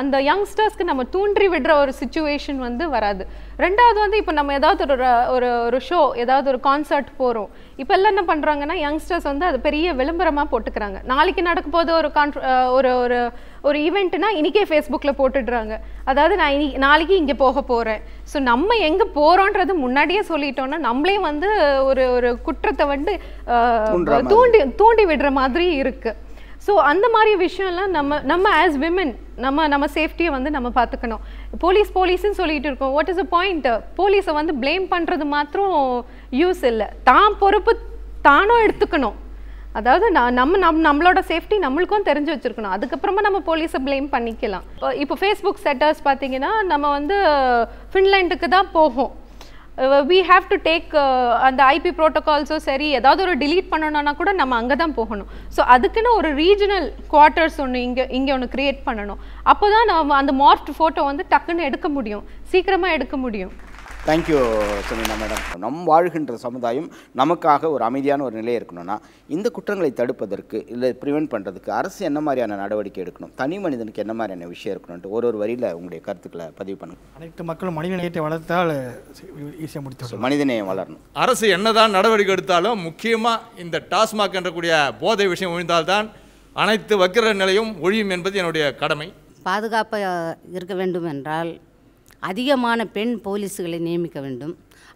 அந்த யங்ஸ்டர்ஸ்க்கு நம்ம தூண்டி விடுற ஒரு சுச்சுவேஷன் வந்து வராது ரெண்டாவது வந்து இப்போ நம்ம ஏதாவது ஒரு ஒரு ஒரு ஷோ ஏதாவது ஒரு கான்சர்ட் போகிறோம் இப்போ எல்லாம் என்ன பண்ணுறாங்கன்னா யங்ஸ்டர்ஸ் வந்து அது பெரிய விளம்பரமாக போட்டுக்கிறாங்க நாளைக்கு நடக்கும் போது ஒரு கான் ஒரு ஒரு ஒரு ஈவெண்ட்டுனா இன்றைக்கே ஃபேஸ்புக்கில் போட்டுடுறாங்க அதாவது நான் இனி நாளைக்கு இங்கே போக போகிறேன் ஸோ நம்ம எங்கே போகிறோன்றது முன்னாடியே சொல்லிட்டோன்னா நம்மளே வந்து ஒரு ஒரு குற்றத்தை வந்து தூண்டி தூண்டி விடுற மாதிரி இருக்குது ஸோ அந்த மாதிரி விஷயம்லாம் நம்ம நம்ம ஆஸ் விமன் நம்ம நம்ம சேஃப்டியை வந்து நம்ம பார்த்துக்கணும் போலீஸ் போலீஸ்ன்னு சொல்லிட்டு இருக்கோம் வாட் இஸ் அ பாயிண்ட் போலீஸை வந்து ப்ளேம் பண்ணுறது மாத்திரம் யூஸ் இல்லை தான் பொறுப்பு தானும் எடுத்துக்கணும் அதாவது நான் நம்ம நம் நம்மளோட சேஃப்டி நம்மளுக்கும் தெரிஞ்சு வச்சுருக்கணும் அதுக்கப்புறமா நம்ம போலீஸை ப்ளேம் பண்ணிக்கலாம் இப்போ ஃபேஸ்புக் செட்டர்ஸ் பார்த்தீங்கன்னா நம்ம வந்து ஃபின்லேண்டுக்கு தான் போகும் வி ஹாவ் டு டேக் அந்த ஐபி ப்ரோட்டோகால்ஸும் சரி ஏதாவது ஒரு டிலீட் பண்ணணும்னா கூட நம்ம அங்கே தான் போகணும் ஸோ அதுக்குன்னு ஒரு ரீஜனல் குவார்ட்டர்ஸ் ஒன்று இங்கே இங்கே ஒன்று க்ரியேட் பண்ணணும் அப்போ தான் நம்ம அந்த மார்ஸ்ட் ஃபோட்டோ வந்து டக்குன்னு எடுக்க முடியும் சீக்கிரமாக எடுக்க முடியும் தேங்க்யூ சமீனா மேடம் நம் வாழ்கின்ற சமுதாயம் நமக்காக ஒரு அமைதியான ஒரு நிலை இருக்கணும்னா இந்த குற்றங்களை தடுப்பதற்கு இல்லை ப்ரிவெண்ட் பண்ணுறதுக்கு அரசு என்ன மாதிரியான நடவடிக்கை எடுக்கணும் தனி மனிதனுக்கு என்ன மாதிரியான விஷயம் இருக்கணும்ட்டு ஒரு ஒரு வரியில் உங்களுடைய கருத்துக்களை பதிவு பண்ணுங்க அனைத்து மக்களும் நேயத்தை வளர்த்தால் ஈஸியாக முடித்து மனிதநேயம் வளரணும் அரசு என்னதான் நடவடிக்கை எடுத்தாலும் முக்கியமாக இந்த டாஸ்மாக் என்றக்கூடிய போதை விஷயம் ஒழிந்தால்தான் அனைத்து வக்கிர நிலையும் ஒழியும் என்பது என்னுடைய கடமை பாதுகாப்பாக இருக்க வேண்டும் என்றால் அதிகமான பெண் போலீஸுகளை நியமிக்க வேண்டும்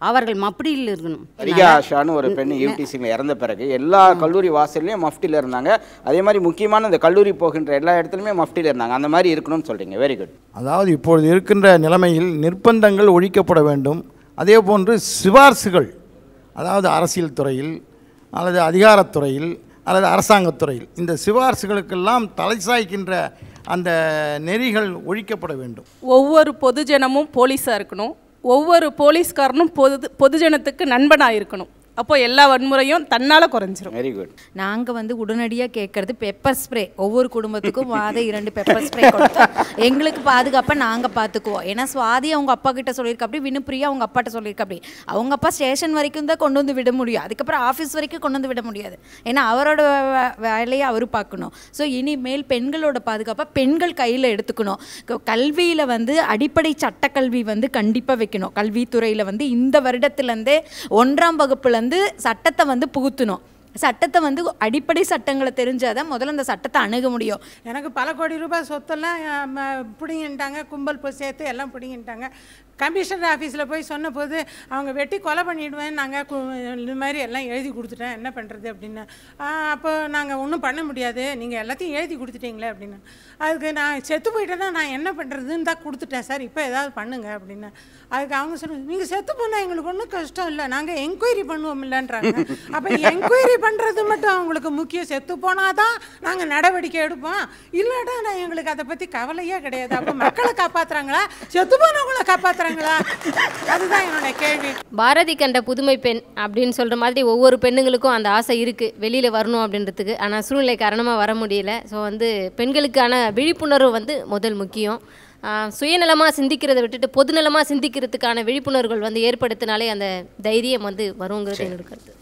அவர்கள் மப்டியில் இருக்கணும் ரியா ஷானு ஒரு பெண் யூடிசியில் இறந்த பிறகு எல்லா கல்லூரி வாசல்லையும் மஃப்டியில் இருந்தாங்க அதே மாதிரி முக்கியமான இந்த கல்லூரி போகின்ற எல்லா இடத்துலையுமே மஃப்டியில் இருந்தாங்க அந்த மாதிரி இருக்கணும்னு சொல்கிறீங்க வெரி குட் அதாவது இப்பொழுது இருக்கின்ற நிலைமையில் நிர்பந்தங்கள் ஒழிக்கப்பட வேண்டும் அதே போன்று சிபார்சுகள் அதாவது அரசியல் துறையில் அல்லது அதிகாரத்துறையில் அல்லது அரசாங்கத்துறையில் இந்த சிபார்சுகளுக்கெல்லாம் தலை சாய்க்கின்ற அந்த நெறிகள் ஒழிக்கப்பட வேண்டும் ஒவ்வொரு பொதுஜனமும் போலீஸாக இருக்கணும் ஒவ்வொரு போலீஸ்காரனும் பொது பொதுஜனத்துக்கு நண்பனாக இருக்கணும் அப்போ எல்லா வன்முறையும் தன்னால குறைஞ்சிரும் வெரி குட் நாங்க வந்து உடனடியா கேட்கறது பெப்பர் ஸ்ப்ரே ஒவ்வொரு குடும்பத்துக்கும் வாத இரண்டு பெப்பர் ஸ்ப்ரே கொடுத்தோம் எங்களுக்கு பாதுகாப்ப நாங்க பார்த்துக்குவோம் ஏன்னா சுவாதி அவங்க அப்பா கிட்ட சொல்லியிருக்க அப்படி வினுப்பிரியா அவங்க கிட்ட சொல்லியிருக்க அப்படி அவங்க அப்பா ஸ்டேஷன் வரைக்கும் தான் கொண்டு வந்து விட முடியும் அதுக்கப்புறம் ஆஃபீஸ் வரைக்கும் கொண்டு வந்து விட முடியாது ஏன்னா அவரோட வேலையை அவர் பார்க்கணும் ஸோ இனிமேல் பெண்களோட பாதுகாப்பை பெண்கள் கையில் எடுத்துக்கணும் கல்வியில் வந்து அடிப்படை சட்டக்கல்வி வந்து கண்டிப்பாக வைக்கணும் கல்வித்துறையில் வந்து இந்த வருடத்துலேருந்தே ஒன்றாம் வகுப்புலேருந்து வந்து சட்டத்தை வந்து புகுத்தணும் சட்டத்தை வந்து அடிப்படை சட்டங்களை தெரிஞ்சால் தான் முதல்ல அந்த சட்டத்தை அணுக முடியும் எனக்கு பல கோடி ரூபாய் சொத்தெல்லாம் பிடிங்கிட்டாங்க கும்பல் போய் சேர்த்து எல்லாம் பிடிங்கிட்டாங்க கமிஷனர் ஆஃபீஸில் போய் சொன்னபோது அவங்க வெட்டி கொலை பண்ணிவிடுவேன் நாங்கள் இது மாதிரி எல்லாம் எழுதி கொடுத்துட்டேன் என்ன பண்ணுறது அப்படின்னு அப்போ நாங்கள் ஒன்றும் பண்ண முடியாது நீங்கள் எல்லாத்தையும் எழுதி கொடுத்துட்டீங்களே அப்படின்னு அதுக்கு நான் செத்து போயிட்டேன்னா நான் என்ன பண்ணுறதுன்னு தான் கொடுத்துட்டேன் சார் இப்போ ஏதாவது பண்ணுங்க அப்படின்னு அதுக்கு அவங்க சொன்ன நீங்கள் செத்து போனால் எங்களுக்கு ஒன்றும் கஷ்டம் இல்லை நாங்கள் என்கொயரி பண்ணுவோம் இல்லைன்றாங்க அப்போ என்கொயரி பண்ணுறது மட்டும் அவங்களுக்கு முக்கியம் செத்து போனால் தான் நாங்கள் நடவடிக்கை எடுப்போம் இல்லாட்டா நான் எங்களுக்கு அதை பற்றி கவலையே கிடையாது அப்போ மக்களை காப்பாற்றுறாங்களா செத்து போனவங்கள காப்பாற்றுறாங்க அதுதான் என்னோட கேள்வி பாரதி கண்ட புதுமை பெண் அப்படின்னு சொல்கிற மாதிரி ஒவ்வொரு பெண்ணுங்களுக்கும் அந்த ஆசை இருக்குது வெளியில் வரணும் அப்படின்றதுக்கு ஆனால் சூழ்நிலை காரணமாக வர முடியல ஸோ வந்து பெண்களுக்கான விழிப்புணர்வு வந்து முதல் முக்கியம் சுயநலமாக சிந்திக்கிறத விட்டுட்டு பொதுநலமாக சிந்திக்கிறதுக்கான விழிப்புணர்வுகள் வந்து ஏற்படுத்தினாலே அந்த தைரியம் வந்து வருங்கிறது என்னோட கருத்து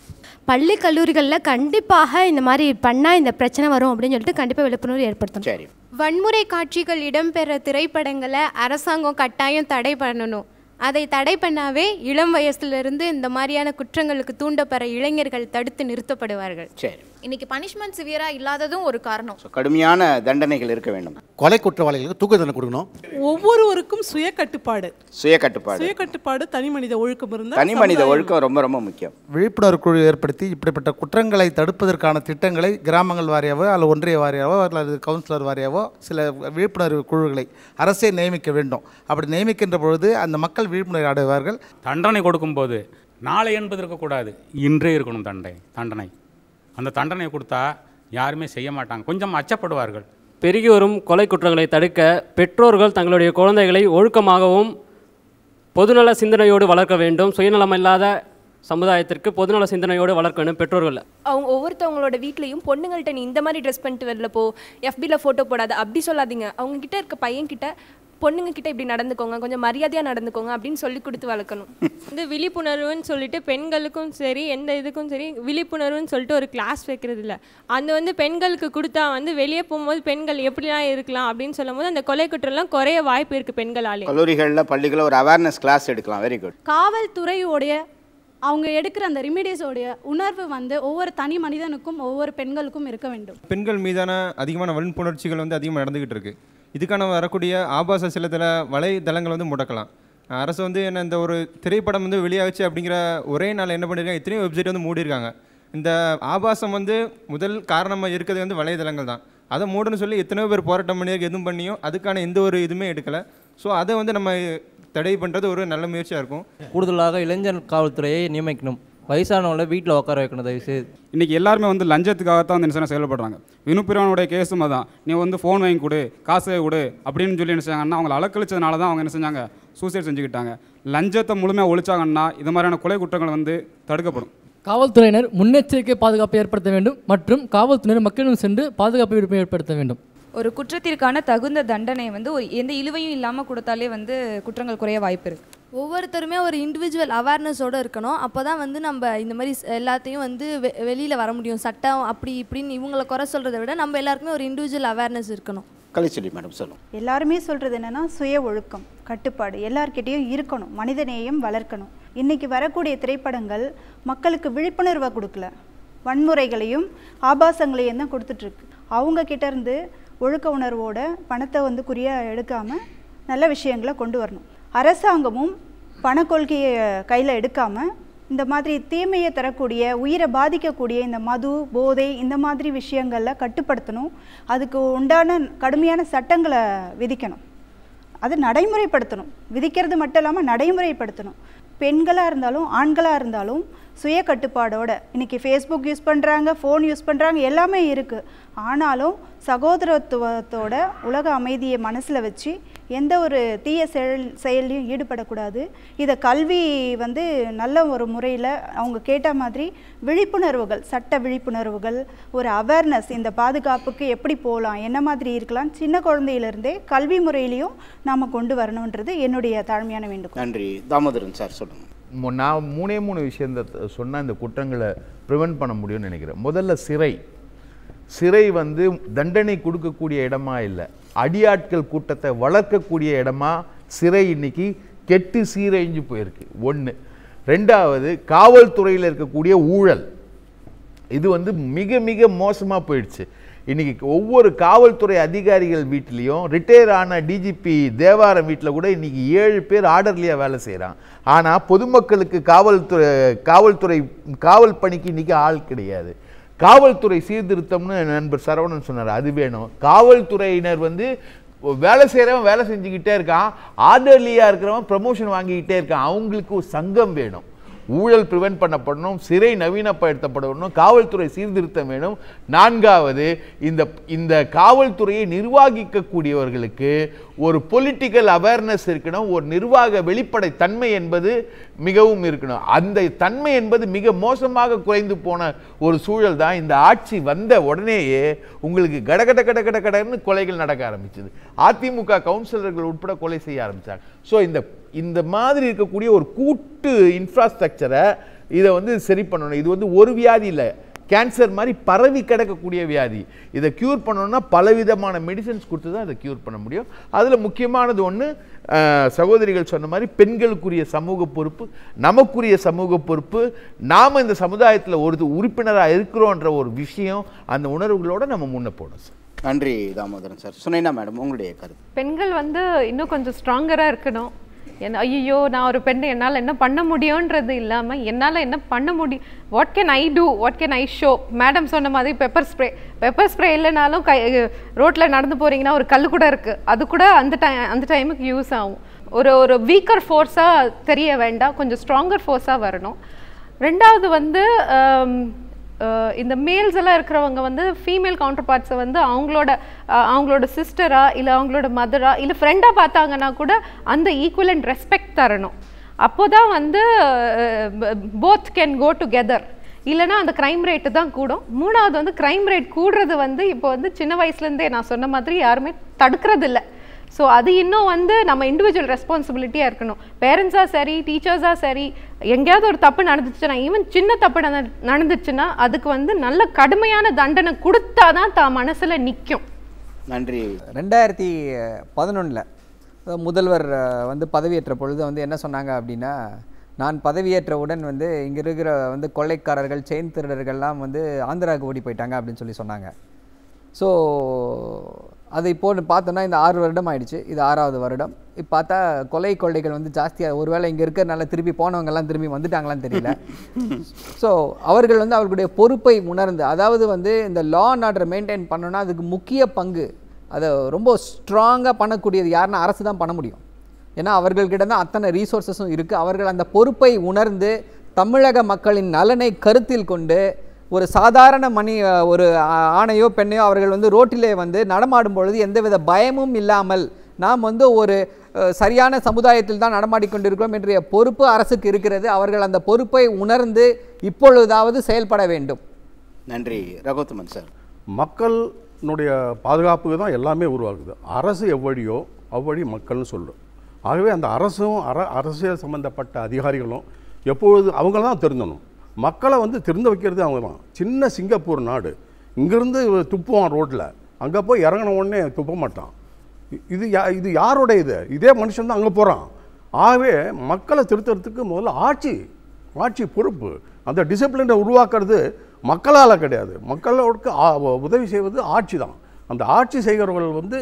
பள்ளி கல்லூரிகளில் கண்டிப்பாக இந்த மாதிரி பண்ணால் இந்த பிரச்சனை வரும் அப்படின்னு சொல்லிட்டு கண்டிப்பாக விழிப்புணர்வு ஏற்படுத்தணும் சரி வன்முறை காட்சிகள் இடம்பெற திரைப்படங்களை அரசாங்கம் கட்டாயம் தடை பண்ணணும் அதை தடை பண்ணாவே இளம் வயசுலேருந்து இந்த மாதிரியான குற்றங்களுக்கு தூண்டப்பெற இளைஞர்கள் தடுத்து நிறுத்தப்படுவார்கள் சரி இன்னைக்கு பனிஷ்மெண்ட் சிவியரா இல்லாததும் ஒரு காரணம் கடுமையான தண்டனைகள் இருக்க வேண்டும் கொலை குற்றவாளிகளுக்கு தூக்கு தண்டனை கொடுக்கணும் ஒவ்வொருவருக்கும் சுய கட்டுப்பாடு சுய கட்டுப்பாடு சுய கட்டுப்பாடு தனி மனித ஒழுக்கம் இருந்தால் தனி மனித ஒழுக்கம் ரொம்ப ரொம்ப முக்கியம் விழிப்புணர்வு குழு ஏற்படுத்தி இப்படிப்பட்ட குற்றங்களை தடுப்பதற்கான திட்டங்களை கிராமங்கள் வாரியாவோ அல்லது ஒன்றிய வாரியாவோ அல்லது கவுன்சிலர் வாரியாவோ சில விழிப்புணர்வு குழுக்களை அரசே நியமிக்க வேண்டும் அப்படி நியமிக்கின்ற பொழுது அந்த மக்கள் விழிப்புணர்வு அடைவார்கள் தண்டனை கொடுக்கும்போது நாளை என்பது இருக்கக்கூடாது இன்றே இருக்கணும் தண்டனை தண்டனை அந்த தண்டனை கொடுத்தா யாருமே செய்ய மாட்டாங்க கொஞ்சம் அச்சப்படுவார்கள் பெருகி வரும் கொலை குற்றங்களை தடுக்க பெற்றோர்கள் தங்களுடைய குழந்தைகளை ஒழுக்கமாகவும் பொதுநல சிந்தனையோடு வளர்க்க வேண்டும் சுயநலம் இல்லாத சமுதாயத்திற்கு பொதுநல சிந்தனையோடு வளர்க்க வேண்டும் பெற்றோர்கள் அவங்க ஒவ்வொருத்தவங்களோட வீட்லையும் பொண்ணுங்கள்ட்ட நீ இந்த மாதிரி ட்ரெஸ் பண்ணிட்டு வரல போ எஃபியில் ஃபோட்டோ போடாத அப்படி சொல்லாதீங்க அவங்கக்கிட்ட இருக்க பையன்கிட்ட பொண்ணுங்க கிட்ட இப்படி நடந்துக்கோங்க கொஞ்சம் மரியாதையாக நடந்துக்கோங்க அப்படின்னு சொல்லி கொடுத்து வளர்க்கணும் இந்த விழிப்புணர்வுன்னு சொல்லிட்டு பெண்களுக்கும் சரி எந்த இதுக்கும் சரி விழிப்புணர்வுன்னு சொல்லிட்டு ஒரு கிளாஸ் வைக்கிறது இல்லை அது வந்து பெண்களுக்கு கொடுத்தா வந்து வெளியே போகும்போது பெண்கள் எப்படிலாம் இருக்கலாம் அப்படின்னு சொல்லும் போது அந்த கொலை குற்றம்லாம் குறைய வாய்ப்பு இருக்குது பெண்களாலே கல்லூரிகள்ல பள்ளிகளில் ஒரு அவேர்னஸ் கிளாஸ் எடுக்கலாம் வெரி குட் காவல்துறையோடைய அவங்க எடுக்கிற அந்த ரிமிடியஸோடைய உணர்வு வந்து ஒவ்வொரு தனி மனிதனுக்கும் ஒவ்வொரு பெண்களுக்கும் இருக்க வேண்டும் பெண்கள் மீதான அதிகமான வன்புணர்ச்சிகள் வந்து அதிகமாக நடந்துகிட்டு இருக்கு இதுக்கான வரக்கூடிய ஆபாச சில சில வலைதளங்களை வந்து முடக்கலாம் அரசு வந்து என்ன இந்த ஒரு திரைப்படம் வந்து வெளியாகிச்சு அப்படிங்கிற ஒரே நாள் என்ன பண்ணியிருக்காங்க இத்தனையும் வெப்சைட் வந்து மூடியிருக்காங்க இந்த ஆபாசம் வந்து முதல் காரணமாக இருக்கிறது வந்து வலைதளங்கள் தான் அதை மூடுன்னு சொல்லி எத்தனையோ பேர் போராட்டம் பண்ணியிருக்கு எதுவும் பண்ணியும் அதுக்கான எந்த ஒரு இதுவுமே எடுக்கலை ஸோ அதை வந்து நம்ம தடை பண்ணுறது ஒரு நல்ல முயற்சியாக இருக்கும் கூடுதலாக இளைஞர் காவல்துறையை நியமிக்கணும் வயசானவங்கள வீட்டில் உட்கார வைக்கணும் தயவுசெய்து இன்றைக்கி எல்லாருமே வந்து லஞ்சத்துக்காக தான் வந்து என்ன செயல்படுறாங்க வினுப்பிரவனுடைய கேஸும் அதான் நீ வந்து ஃபோன் வாங்கி கொடு காசு கொடு அப்படின்னு சொல்லி என்ன செஞ்சாங்கன்னா அவங்களை அலக்கழிச்சதுனால தான் அவங்க என்ன செஞ்சாங்க சூசைட் செஞ்சுக்கிட்டாங்க லஞ்சத்தை முழுமையாக ஒழிச்சாங்கன்னா இது மாதிரியான கொலை குற்றங்கள் வந்து தடுக்கப்படும் காவல்துறையினர் முன்னெச்சரிக்கை பாதுகாப்பை ஏற்படுத்த வேண்டும் மற்றும் காவல்துறையினர் மக்களிடம் சென்று பாதுகாப்பு விருப்பம் ஏற்படுத்த வேண்டும் ஒரு குற்றத்திற்கான தகுந்த தண்டனை வந்து ஒரு எந்த இழுவையும் இல்லாமல் கொடுத்தாலே வந்து குற்றங்கள் குறைய வாய்ப்பு இருக்குது ஒவ்வொருத்தருமே ஒரு இண்டிவிஜுவல் அவேர்னஸோடு இருக்கணும் அப்போ தான் வந்து நம்ம இந்த மாதிரி எல்லாத்தையும் வந்து வெ வெளியில் வர முடியும் சட்டம் அப்படி இப்படின்னு இவங்களை குறை சொல்கிறத விட நம்ம எல்லாருக்குமே ஒரு இண்டிவிஜுவல் அவேர்னஸ் இருக்கணும் கலைச்செல்வி மேடம் சொல்லும் எல்லாருமே சொல்கிறது என்னென்னா சுய ஒழுக்கம் கட்டுப்பாடு எல்லார்கிட்டேயும் இருக்கணும் மனிதநேயம் வளர்க்கணும் இன்றைக்கி வரக்கூடிய திரைப்படங்கள் மக்களுக்கு விழிப்புணர்வை கொடுக்கல வன்முறைகளையும் ஆபாசங்களையும் தான் கொடுத்துட்ருக்கு அவங்க கிட்டேருந்து ஒழுக்க உணர்வோட பணத்தை வந்து குறியாக எடுக்காமல் நல்ல விஷயங்களை கொண்டு வரணும் அரசாங்கமும் பண கொள்கையை கையில் எடுக்காமல் இந்த மாதிரி தீமையை தரக்கூடிய உயிரை பாதிக்கக்கூடிய இந்த மது போதை இந்த மாதிரி விஷயங்களில் கட்டுப்படுத்தணும் அதுக்கு உண்டான கடுமையான சட்டங்களை விதிக்கணும் அது நடைமுறைப்படுத்தணும் விதிக்கிறது மட்டும் இல்லாமல் நடைமுறைப்படுத்தணும் பெண்களாக இருந்தாலும் ஆண்களாக இருந்தாலும் சுய கட்டுப்பாடோடு இன்றைக்கி ஃபேஸ்புக் யூஸ் பண்ணுறாங்க ஃபோன் யூஸ் பண்ணுறாங்க எல்லாமே இருக்குது ஆனாலும் சகோதரத்துவத்தோட உலக அமைதியை மனசில் வச்சு எந்த ஒரு தீய செயல் செயலையும் ஈடுபடக்கூடாது இதை கல்வி வந்து நல்ல ஒரு முறையில் அவங்க கேட்ட மாதிரி விழிப்புணர்வுகள் சட்ட விழிப்புணர்வுகள் ஒரு அவேர்னஸ் இந்த பாதுகாப்புக்கு எப்படி போகலாம் என்ன மாதிரி இருக்கலாம் சின்ன குழந்தையிலிருந்தே கல்வி முறையிலையும் நாம் கொண்டு வரணுன்றது என்னுடைய தாழ்மையான வேண்டுகோள் நன்றி தாமோதரன் சார் சொல்லுங்கள் நான் மூணே மூணு விஷயத்த சொன்னால் இந்த குற்றங்களை ப்ரிவெண்ட் பண்ண முடியும்னு நினைக்கிறேன் முதல்ல சிறை சிறை வந்து தண்டனை கொடுக்கக்கூடிய இடமா இல்லை அடியாட்கள் கூட்டத்தை வளர்க்கக்கூடிய இடமா சிறை இன்னைக்கு கெட்டு சீரழிஞ்சு போயிருக்கு ஒன்று ரெண்டாவது காவல்துறையில் இருக்கக்கூடிய ஊழல் இது வந்து மிக மிக மோசமாக போயிடுச்சு இன்றைக்கி ஒவ்வொரு காவல்துறை அதிகாரிகள் வீட்லேயும் ரிட்டையர் ஆன டிஜிபி தேவாரம் வீட்டில் கூட இன்றைக்கி ஏழு பேர் ஆர்டர்லியாக வேலை செய்கிறான் ஆனால் பொதுமக்களுக்கு காவல்துறை காவல்துறை காவல் பணிக்கு இன்றைக்கி ஆள் கிடையாது காவல்துறை சீர்திருத்தம்னு நண்பர் சரவணன் சொன்னார் அது வேணும் காவல்துறையினர் வந்து வேலை செய்கிறவன் வேலை செஞ்சுக்கிட்டே இருக்கான் ஆர்டர்லியாக இருக்கிறவன் ப்ரமோஷன் வாங்கிக்கிட்டே இருக்கான் அவங்களுக்கு ஒரு சங்கம் வேணும் ஊழல் பிரிவென்ட் பண்ணப்படணும் சிறை நவீனப்படுத்தப்படணும் காவல்துறை சீர்திருத்தம் வேணும் நான்காவது இந்த இந்த காவல்துறையை நிர்வாகிக்கக்கூடியவர்களுக்கு ஒரு பொலிட்டிக்கல் அவேர்னஸ் இருக்கணும் ஒரு நிர்வாக வெளிப்படை தன்மை என்பது மிகவும் இருக்கணும் அந்த தன்மை என்பது மிக மோசமாக குறைந்து போன ஒரு சூழல் தான் இந்த ஆட்சி வந்த உடனேயே உங்களுக்கு கடகட கட கட கடன்னு கொலைகள் நடக்க ஆரம்பிச்சது அதிமுக கவுன்சிலர்கள் உட்பட கொலை செய்ய ஆரம்பித்தாங்க ஸோ இந்த இந்த மாதிரி இருக்கக்கூடிய ஒரு கூட்டு இன்ஃப்ராஸ்ட்ரக்சரை இதை வந்து சரி பண்ணணும் இது வந்து ஒரு வியாதி இல்லை கேன்சர் மாதிரி பரவி கிடக்கக்கூடிய வியாதி இதை க்யூர் பண்ணணும்னா பலவிதமான மெடிசன்ஸ் கொடுத்து தான் இதை க்யூர் பண்ண முடியும் அதில் முக்கியமானது ஒன்று சகோதரிகள் சொன்ன மாதிரி பெண்களுக்குரிய சமூக பொறுப்பு நமக்குரிய சமூக பொறுப்பு நாம் இந்த சமுதாயத்தில் ஒரு உறுப்பினராக இருக்கிறோன்ற ஒரு விஷயம் அந்த உணர்வுகளோடு நம்ம முன்னே போடணும் சார் நன்றி தாமோதரன் சார் சுனைனா மேடம் உங்களுடைய கருத்து பெண்கள் வந்து இன்னும் கொஞ்சம் ஸ்ட்ராங்கராக இருக்கணும் என்ன ஐயோ நான் ஒரு பெண்ணு என்னால் என்ன பண்ண முடியுன்றது இல்லாமல் என்னால் என்ன பண்ண முடியும் what can I do what can I show madam சொன்ன மாதிரி பெப்பர் ஸ்ப்ரே பெப்பர் ஸ்ப்ரே இல்லைனாலும் கை ரோட்டில் நடந்து போகிறீங்கன்னா ஒரு கல் கூட இருக்குது அது கூட அந்த டை அந்த டைமுக்கு யூஸ் ஆகும் ஒரு ஒரு வீக்கர் ஃபோர்ஸாக தெரிய வேண்டாம் கொஞ்சம் ஸ்ட்ராங்கர் ஃபோர்ஸாக வரணும் ரெண்டாவது வந்து இந்த மேல்ஸ் எல்லாம் இருக்கிறவங்க வந்து ஃபீமேல் கவுண்டர் பார்ட்ஸை வந்து அவங்களோட அவங்களோட சிஸ்டரா இல்லை அவங்களோட மதரா இல்லை ஃப்ரெண்டாக பார்த்தாங்கன்னா கூட அந்த ஈக்குவல் அண்ட் ரெஸ்பெக்ட் தரணும் அப்போ தான் வந்து போத் கேன் கோ டுகெதர் இல்லைனா அந்த க்ரைம் ரேட்டு தான் கூடும் மூணாவது வந்து க்ரைம் ரேட் கூடுறது வந்து இப்போ வந்து சின்ன வயசுலேருந்தே நான் சொன்ன மாதிரி யாருமே தடுக்கிறது இல்லை ஸோ அது இன்னும் வந்து நம்ம இண்டிவிஜுவல் ரெஸ்பான்சிபிலிட்டியாக இருக்கணும் பேரண்ட்ஸாக சரி டீச்சர்ஸாக சரி எங்கேயாவது ஒரு தப்பு நடந்துச்சுன்னா ஈவன் சின்ன தப்பு நடந்துச்சுன்னா அதுக்கு வந்து நல்ல கடுமையான தண்டனை கொடுத்தா தான் தான் மனசில் நிற்கும் நன்றி ரெண்டாயிரத்தி பதினொன்றில் முதல்வர் வந்து பதவியேற்ற பொழுது வந்து என்ன சொன்னாங்க அப்படின்னா நான் பதவியேற்றவுடன் வந்து இங்கே இருக்கிற வந்து கொள்ளைக்காரர்கள் செயின் திருடர்கள்லாம் வந்து ஆந்திராவுக்கு ஓடி போயிட்டாங்க அப்படின்னு சொல்லி சொன்னாங்க ஸோ அது இப்போது பார்த்தோன்னா இந்த ஆறு வருடம் ஆயிடுச்சு இது ஆறாவது வருடம் இப்போ பார்த்தா கொலை கொள்ளைகள் வந்து ஜாஸ்தியாக ஒருவேளை இங்கே இருக்கிறனால திருப்பி போனவங்கெல்லாம் திரும்பி வந்துட்டாங்களான்னு தெரியல ஸோ அவர்கள் வந்து அவர்களுடைய பொறுப்பை உணர்ந்து அதாவது வந்து இந்த லா அண்ட் ஆர்டர் மெயின்டைன் பண்ணோன்னா அதுக்கு முக்கிய பங்கு அதை ரொம்ப ஸ்ட்ராங்காக பண்ணக்கூடியது யாருன்னா அரசு தான் பண்ண முடியும் ஏன்னா அவர்கள்கிட்ட தான் அத்தனை ரீசோர்ஸஸும் இருக்குது அவர்கள் அந்த பொறுப்பை உணர்ந்து தமிழக மக்களின் நலனை கருத்தில் கொண்டு ஒரு சாதாரண மணி ஒரு ஆணையோ பெண்ணையோ அவர்கள் வந்து ரோட்டிலே வந்து நடமாடும் பொழுது எந்தவித பயமும் இல்லாமல் நாம் வந்து ஒரு சரியான சமுதாயத்தில் தான் நடமாடிக்கொண்டிருக்கிறோம் என்ற பொறுப்பு அரசுக்கு இருக்கிறது அவர்கள் அந்த பொறுப்பை உணர்ந்து இப்பொழுதாவது செயல்பட வேண்டும் நன்றி ரகோத்மன் சார் மக்களுடைய பாதுகாப்புக்கு தான் எல்லாமே உருவாகுது அரசு எவ்வழியோ அவ்வழி மக்கள்னு சொல்லும் ஆகவே அந்த அரசும் அர அரசியல் சம்மந்தப்பட்ட அதிகாரிகளும் எப்பொழுது அவங்கள தான் திருந்தணும் மக்களை வந்து திறந்து வைக்கிறது அவங்க தான் சின்ன சிங்கப்பூர் நாடு இங்கேருந்து துப்புவான் ரோட்டில் அங்கே போய் இறங்கின உடனே துப்ப மாட்டான் இது யா இது யாருடைய இது இதே மனுஷன் தான் அங்கே போகிறான் ஆகவே மக்களை திருத்துறதுக்கு முதல்ல ஆட்சி ஆட்சி பொறுப்பு அந்த டிசிப்ளினை உருவாக்குறது மக்களால் கிடையாது மக்களோடு உதவி செய்வது ஆட்சி தான் அந்த ஆட்சி செய்கிறவர்கள் வந்து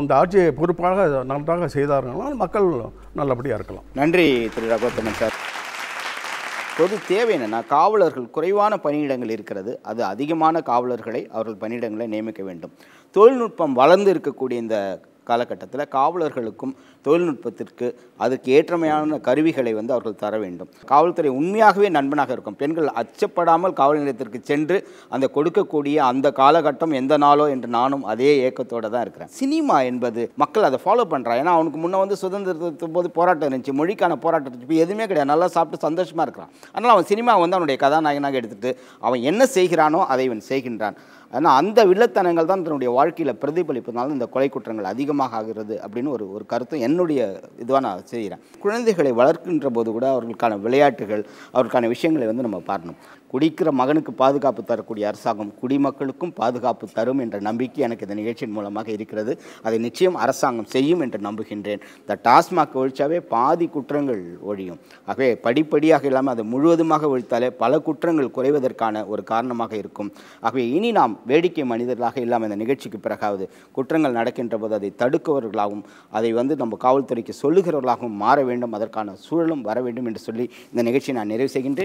அந்த ஆட்சியை பொறுப்பாக நன்றாக செய்தார்கள் மக்கள் நல்லபடியாக இருக்கலாம் நன்றி திரு ரகோத்தமன் சார் பொது தேவை என்னென்னா காவலர்கள் குறைவான பணியிடங்கள் இருக்கிறது அது அதிகமான காவலர்களை அவர்கள் பணியிடங்களை நியமிக்க வேண்டும் தொழில்நுட்பம் வளர்ந்து இருக்கக்கூடிய இந்த காலகட்டத்தில் காவலர்களுக்கும் தொழில்நுட்பத்திற்கு அதுக்கு ஏற்றமையான கருவிகளை வந்து அவர்கள் தர வேண்டும் காவல்துறை உண்மையாகவே நண்பனாக இருக்கும் பெண்கள் அச்சப்படாமல் காவல் நிலையத்திற்கு சென்று அந்த கொடுக்கக்கூடிய அந்த காலகட்டம் எந்த நாளோ என்று நானும் அதே இயக்கத்தோடு தான் இருக்கிறேன் சினிமா என்பது மக்கள் அதை ஃபாலோ பண்ணுறா ஏன்னா அவனுக்கு முன்னே வந்து சுதந்திரத்து போது போராட்டம் இருந்துச்சு மொழிக்கான போராட்டத்தை இப்போ எதுவுமே கிடையாது நல்லா சாப்பிட்டு சந்தோஷமாக இருக்கிறான் அதனால் அவன் சினிமா வந்து அவனுடைய கதாநாயகனாக எடுத்துகிட்டு அவன் என்ன செய்கிறானோ அதை இவன் செய்கின்றான் ஆனால் அந்த வில்லத்தனங்கள் தான் தன்னுடைய வாழ்க்கையில் பிரதிபலிப்பதனால இந்த கொலை குற்றங்கள் அதிகமாக ஆகிறது அப்படின்னு ஒரு ஒரு கருத்தும் என்னுடைய இதுவாக நான் செய்கிறேன் குழந்தைகளை வளர்க்கின்ற போது கூட அவர்களுக்கான விளையாட்டுகள் அவர்களுக்கான விஷயங்களை வந்து நம்ம பாடணும் குடிக்கிற மகனுக்கு பாதுகாப்பு தரக்கூடிய அரசாங்கம் குடிமக்களுக்கும் பாதுகாப்பு தரும் என்ற நம்பிக்கை எனக்கு இந்த நிகழ்ச்சியின் மூலமாக இருக்கிறது அதை நிச்சயம் அரசாங்கம் செய்யும் என்று நம்புகின்றேன் இந்த டாஸ்மாக் ஒழிச்சாவே பாதி குற்றங்கள் ஒழியும் ஆகவே படிப்படியாக இல்லாமல் அதை முழுவதுமாக ஒழித்தாலே பல குற்றங்கள் குறைவதற்கான ஒரு காரணமாக இருக்கும் ஆகவே இனி நாம் வேடிக்கை மனிதர்களாக இல்லாமல் இந்த நிகழ்ச்சிக்கு பிறகாவது குற்றங்கள் நடக்கின்ற போது அதை தடுக்கவர்களாகவும் அதை வந்து நம்ம காவல்துறைக்கு சொல்லுகிறவர்களாகவும் மாற வேண்டும் அதற்கான சூழலும் வர வேண்டும் என்று சொல்லி இந்த நிகழ்ச்சியை நான் நிறைவு செய்கின்றேன்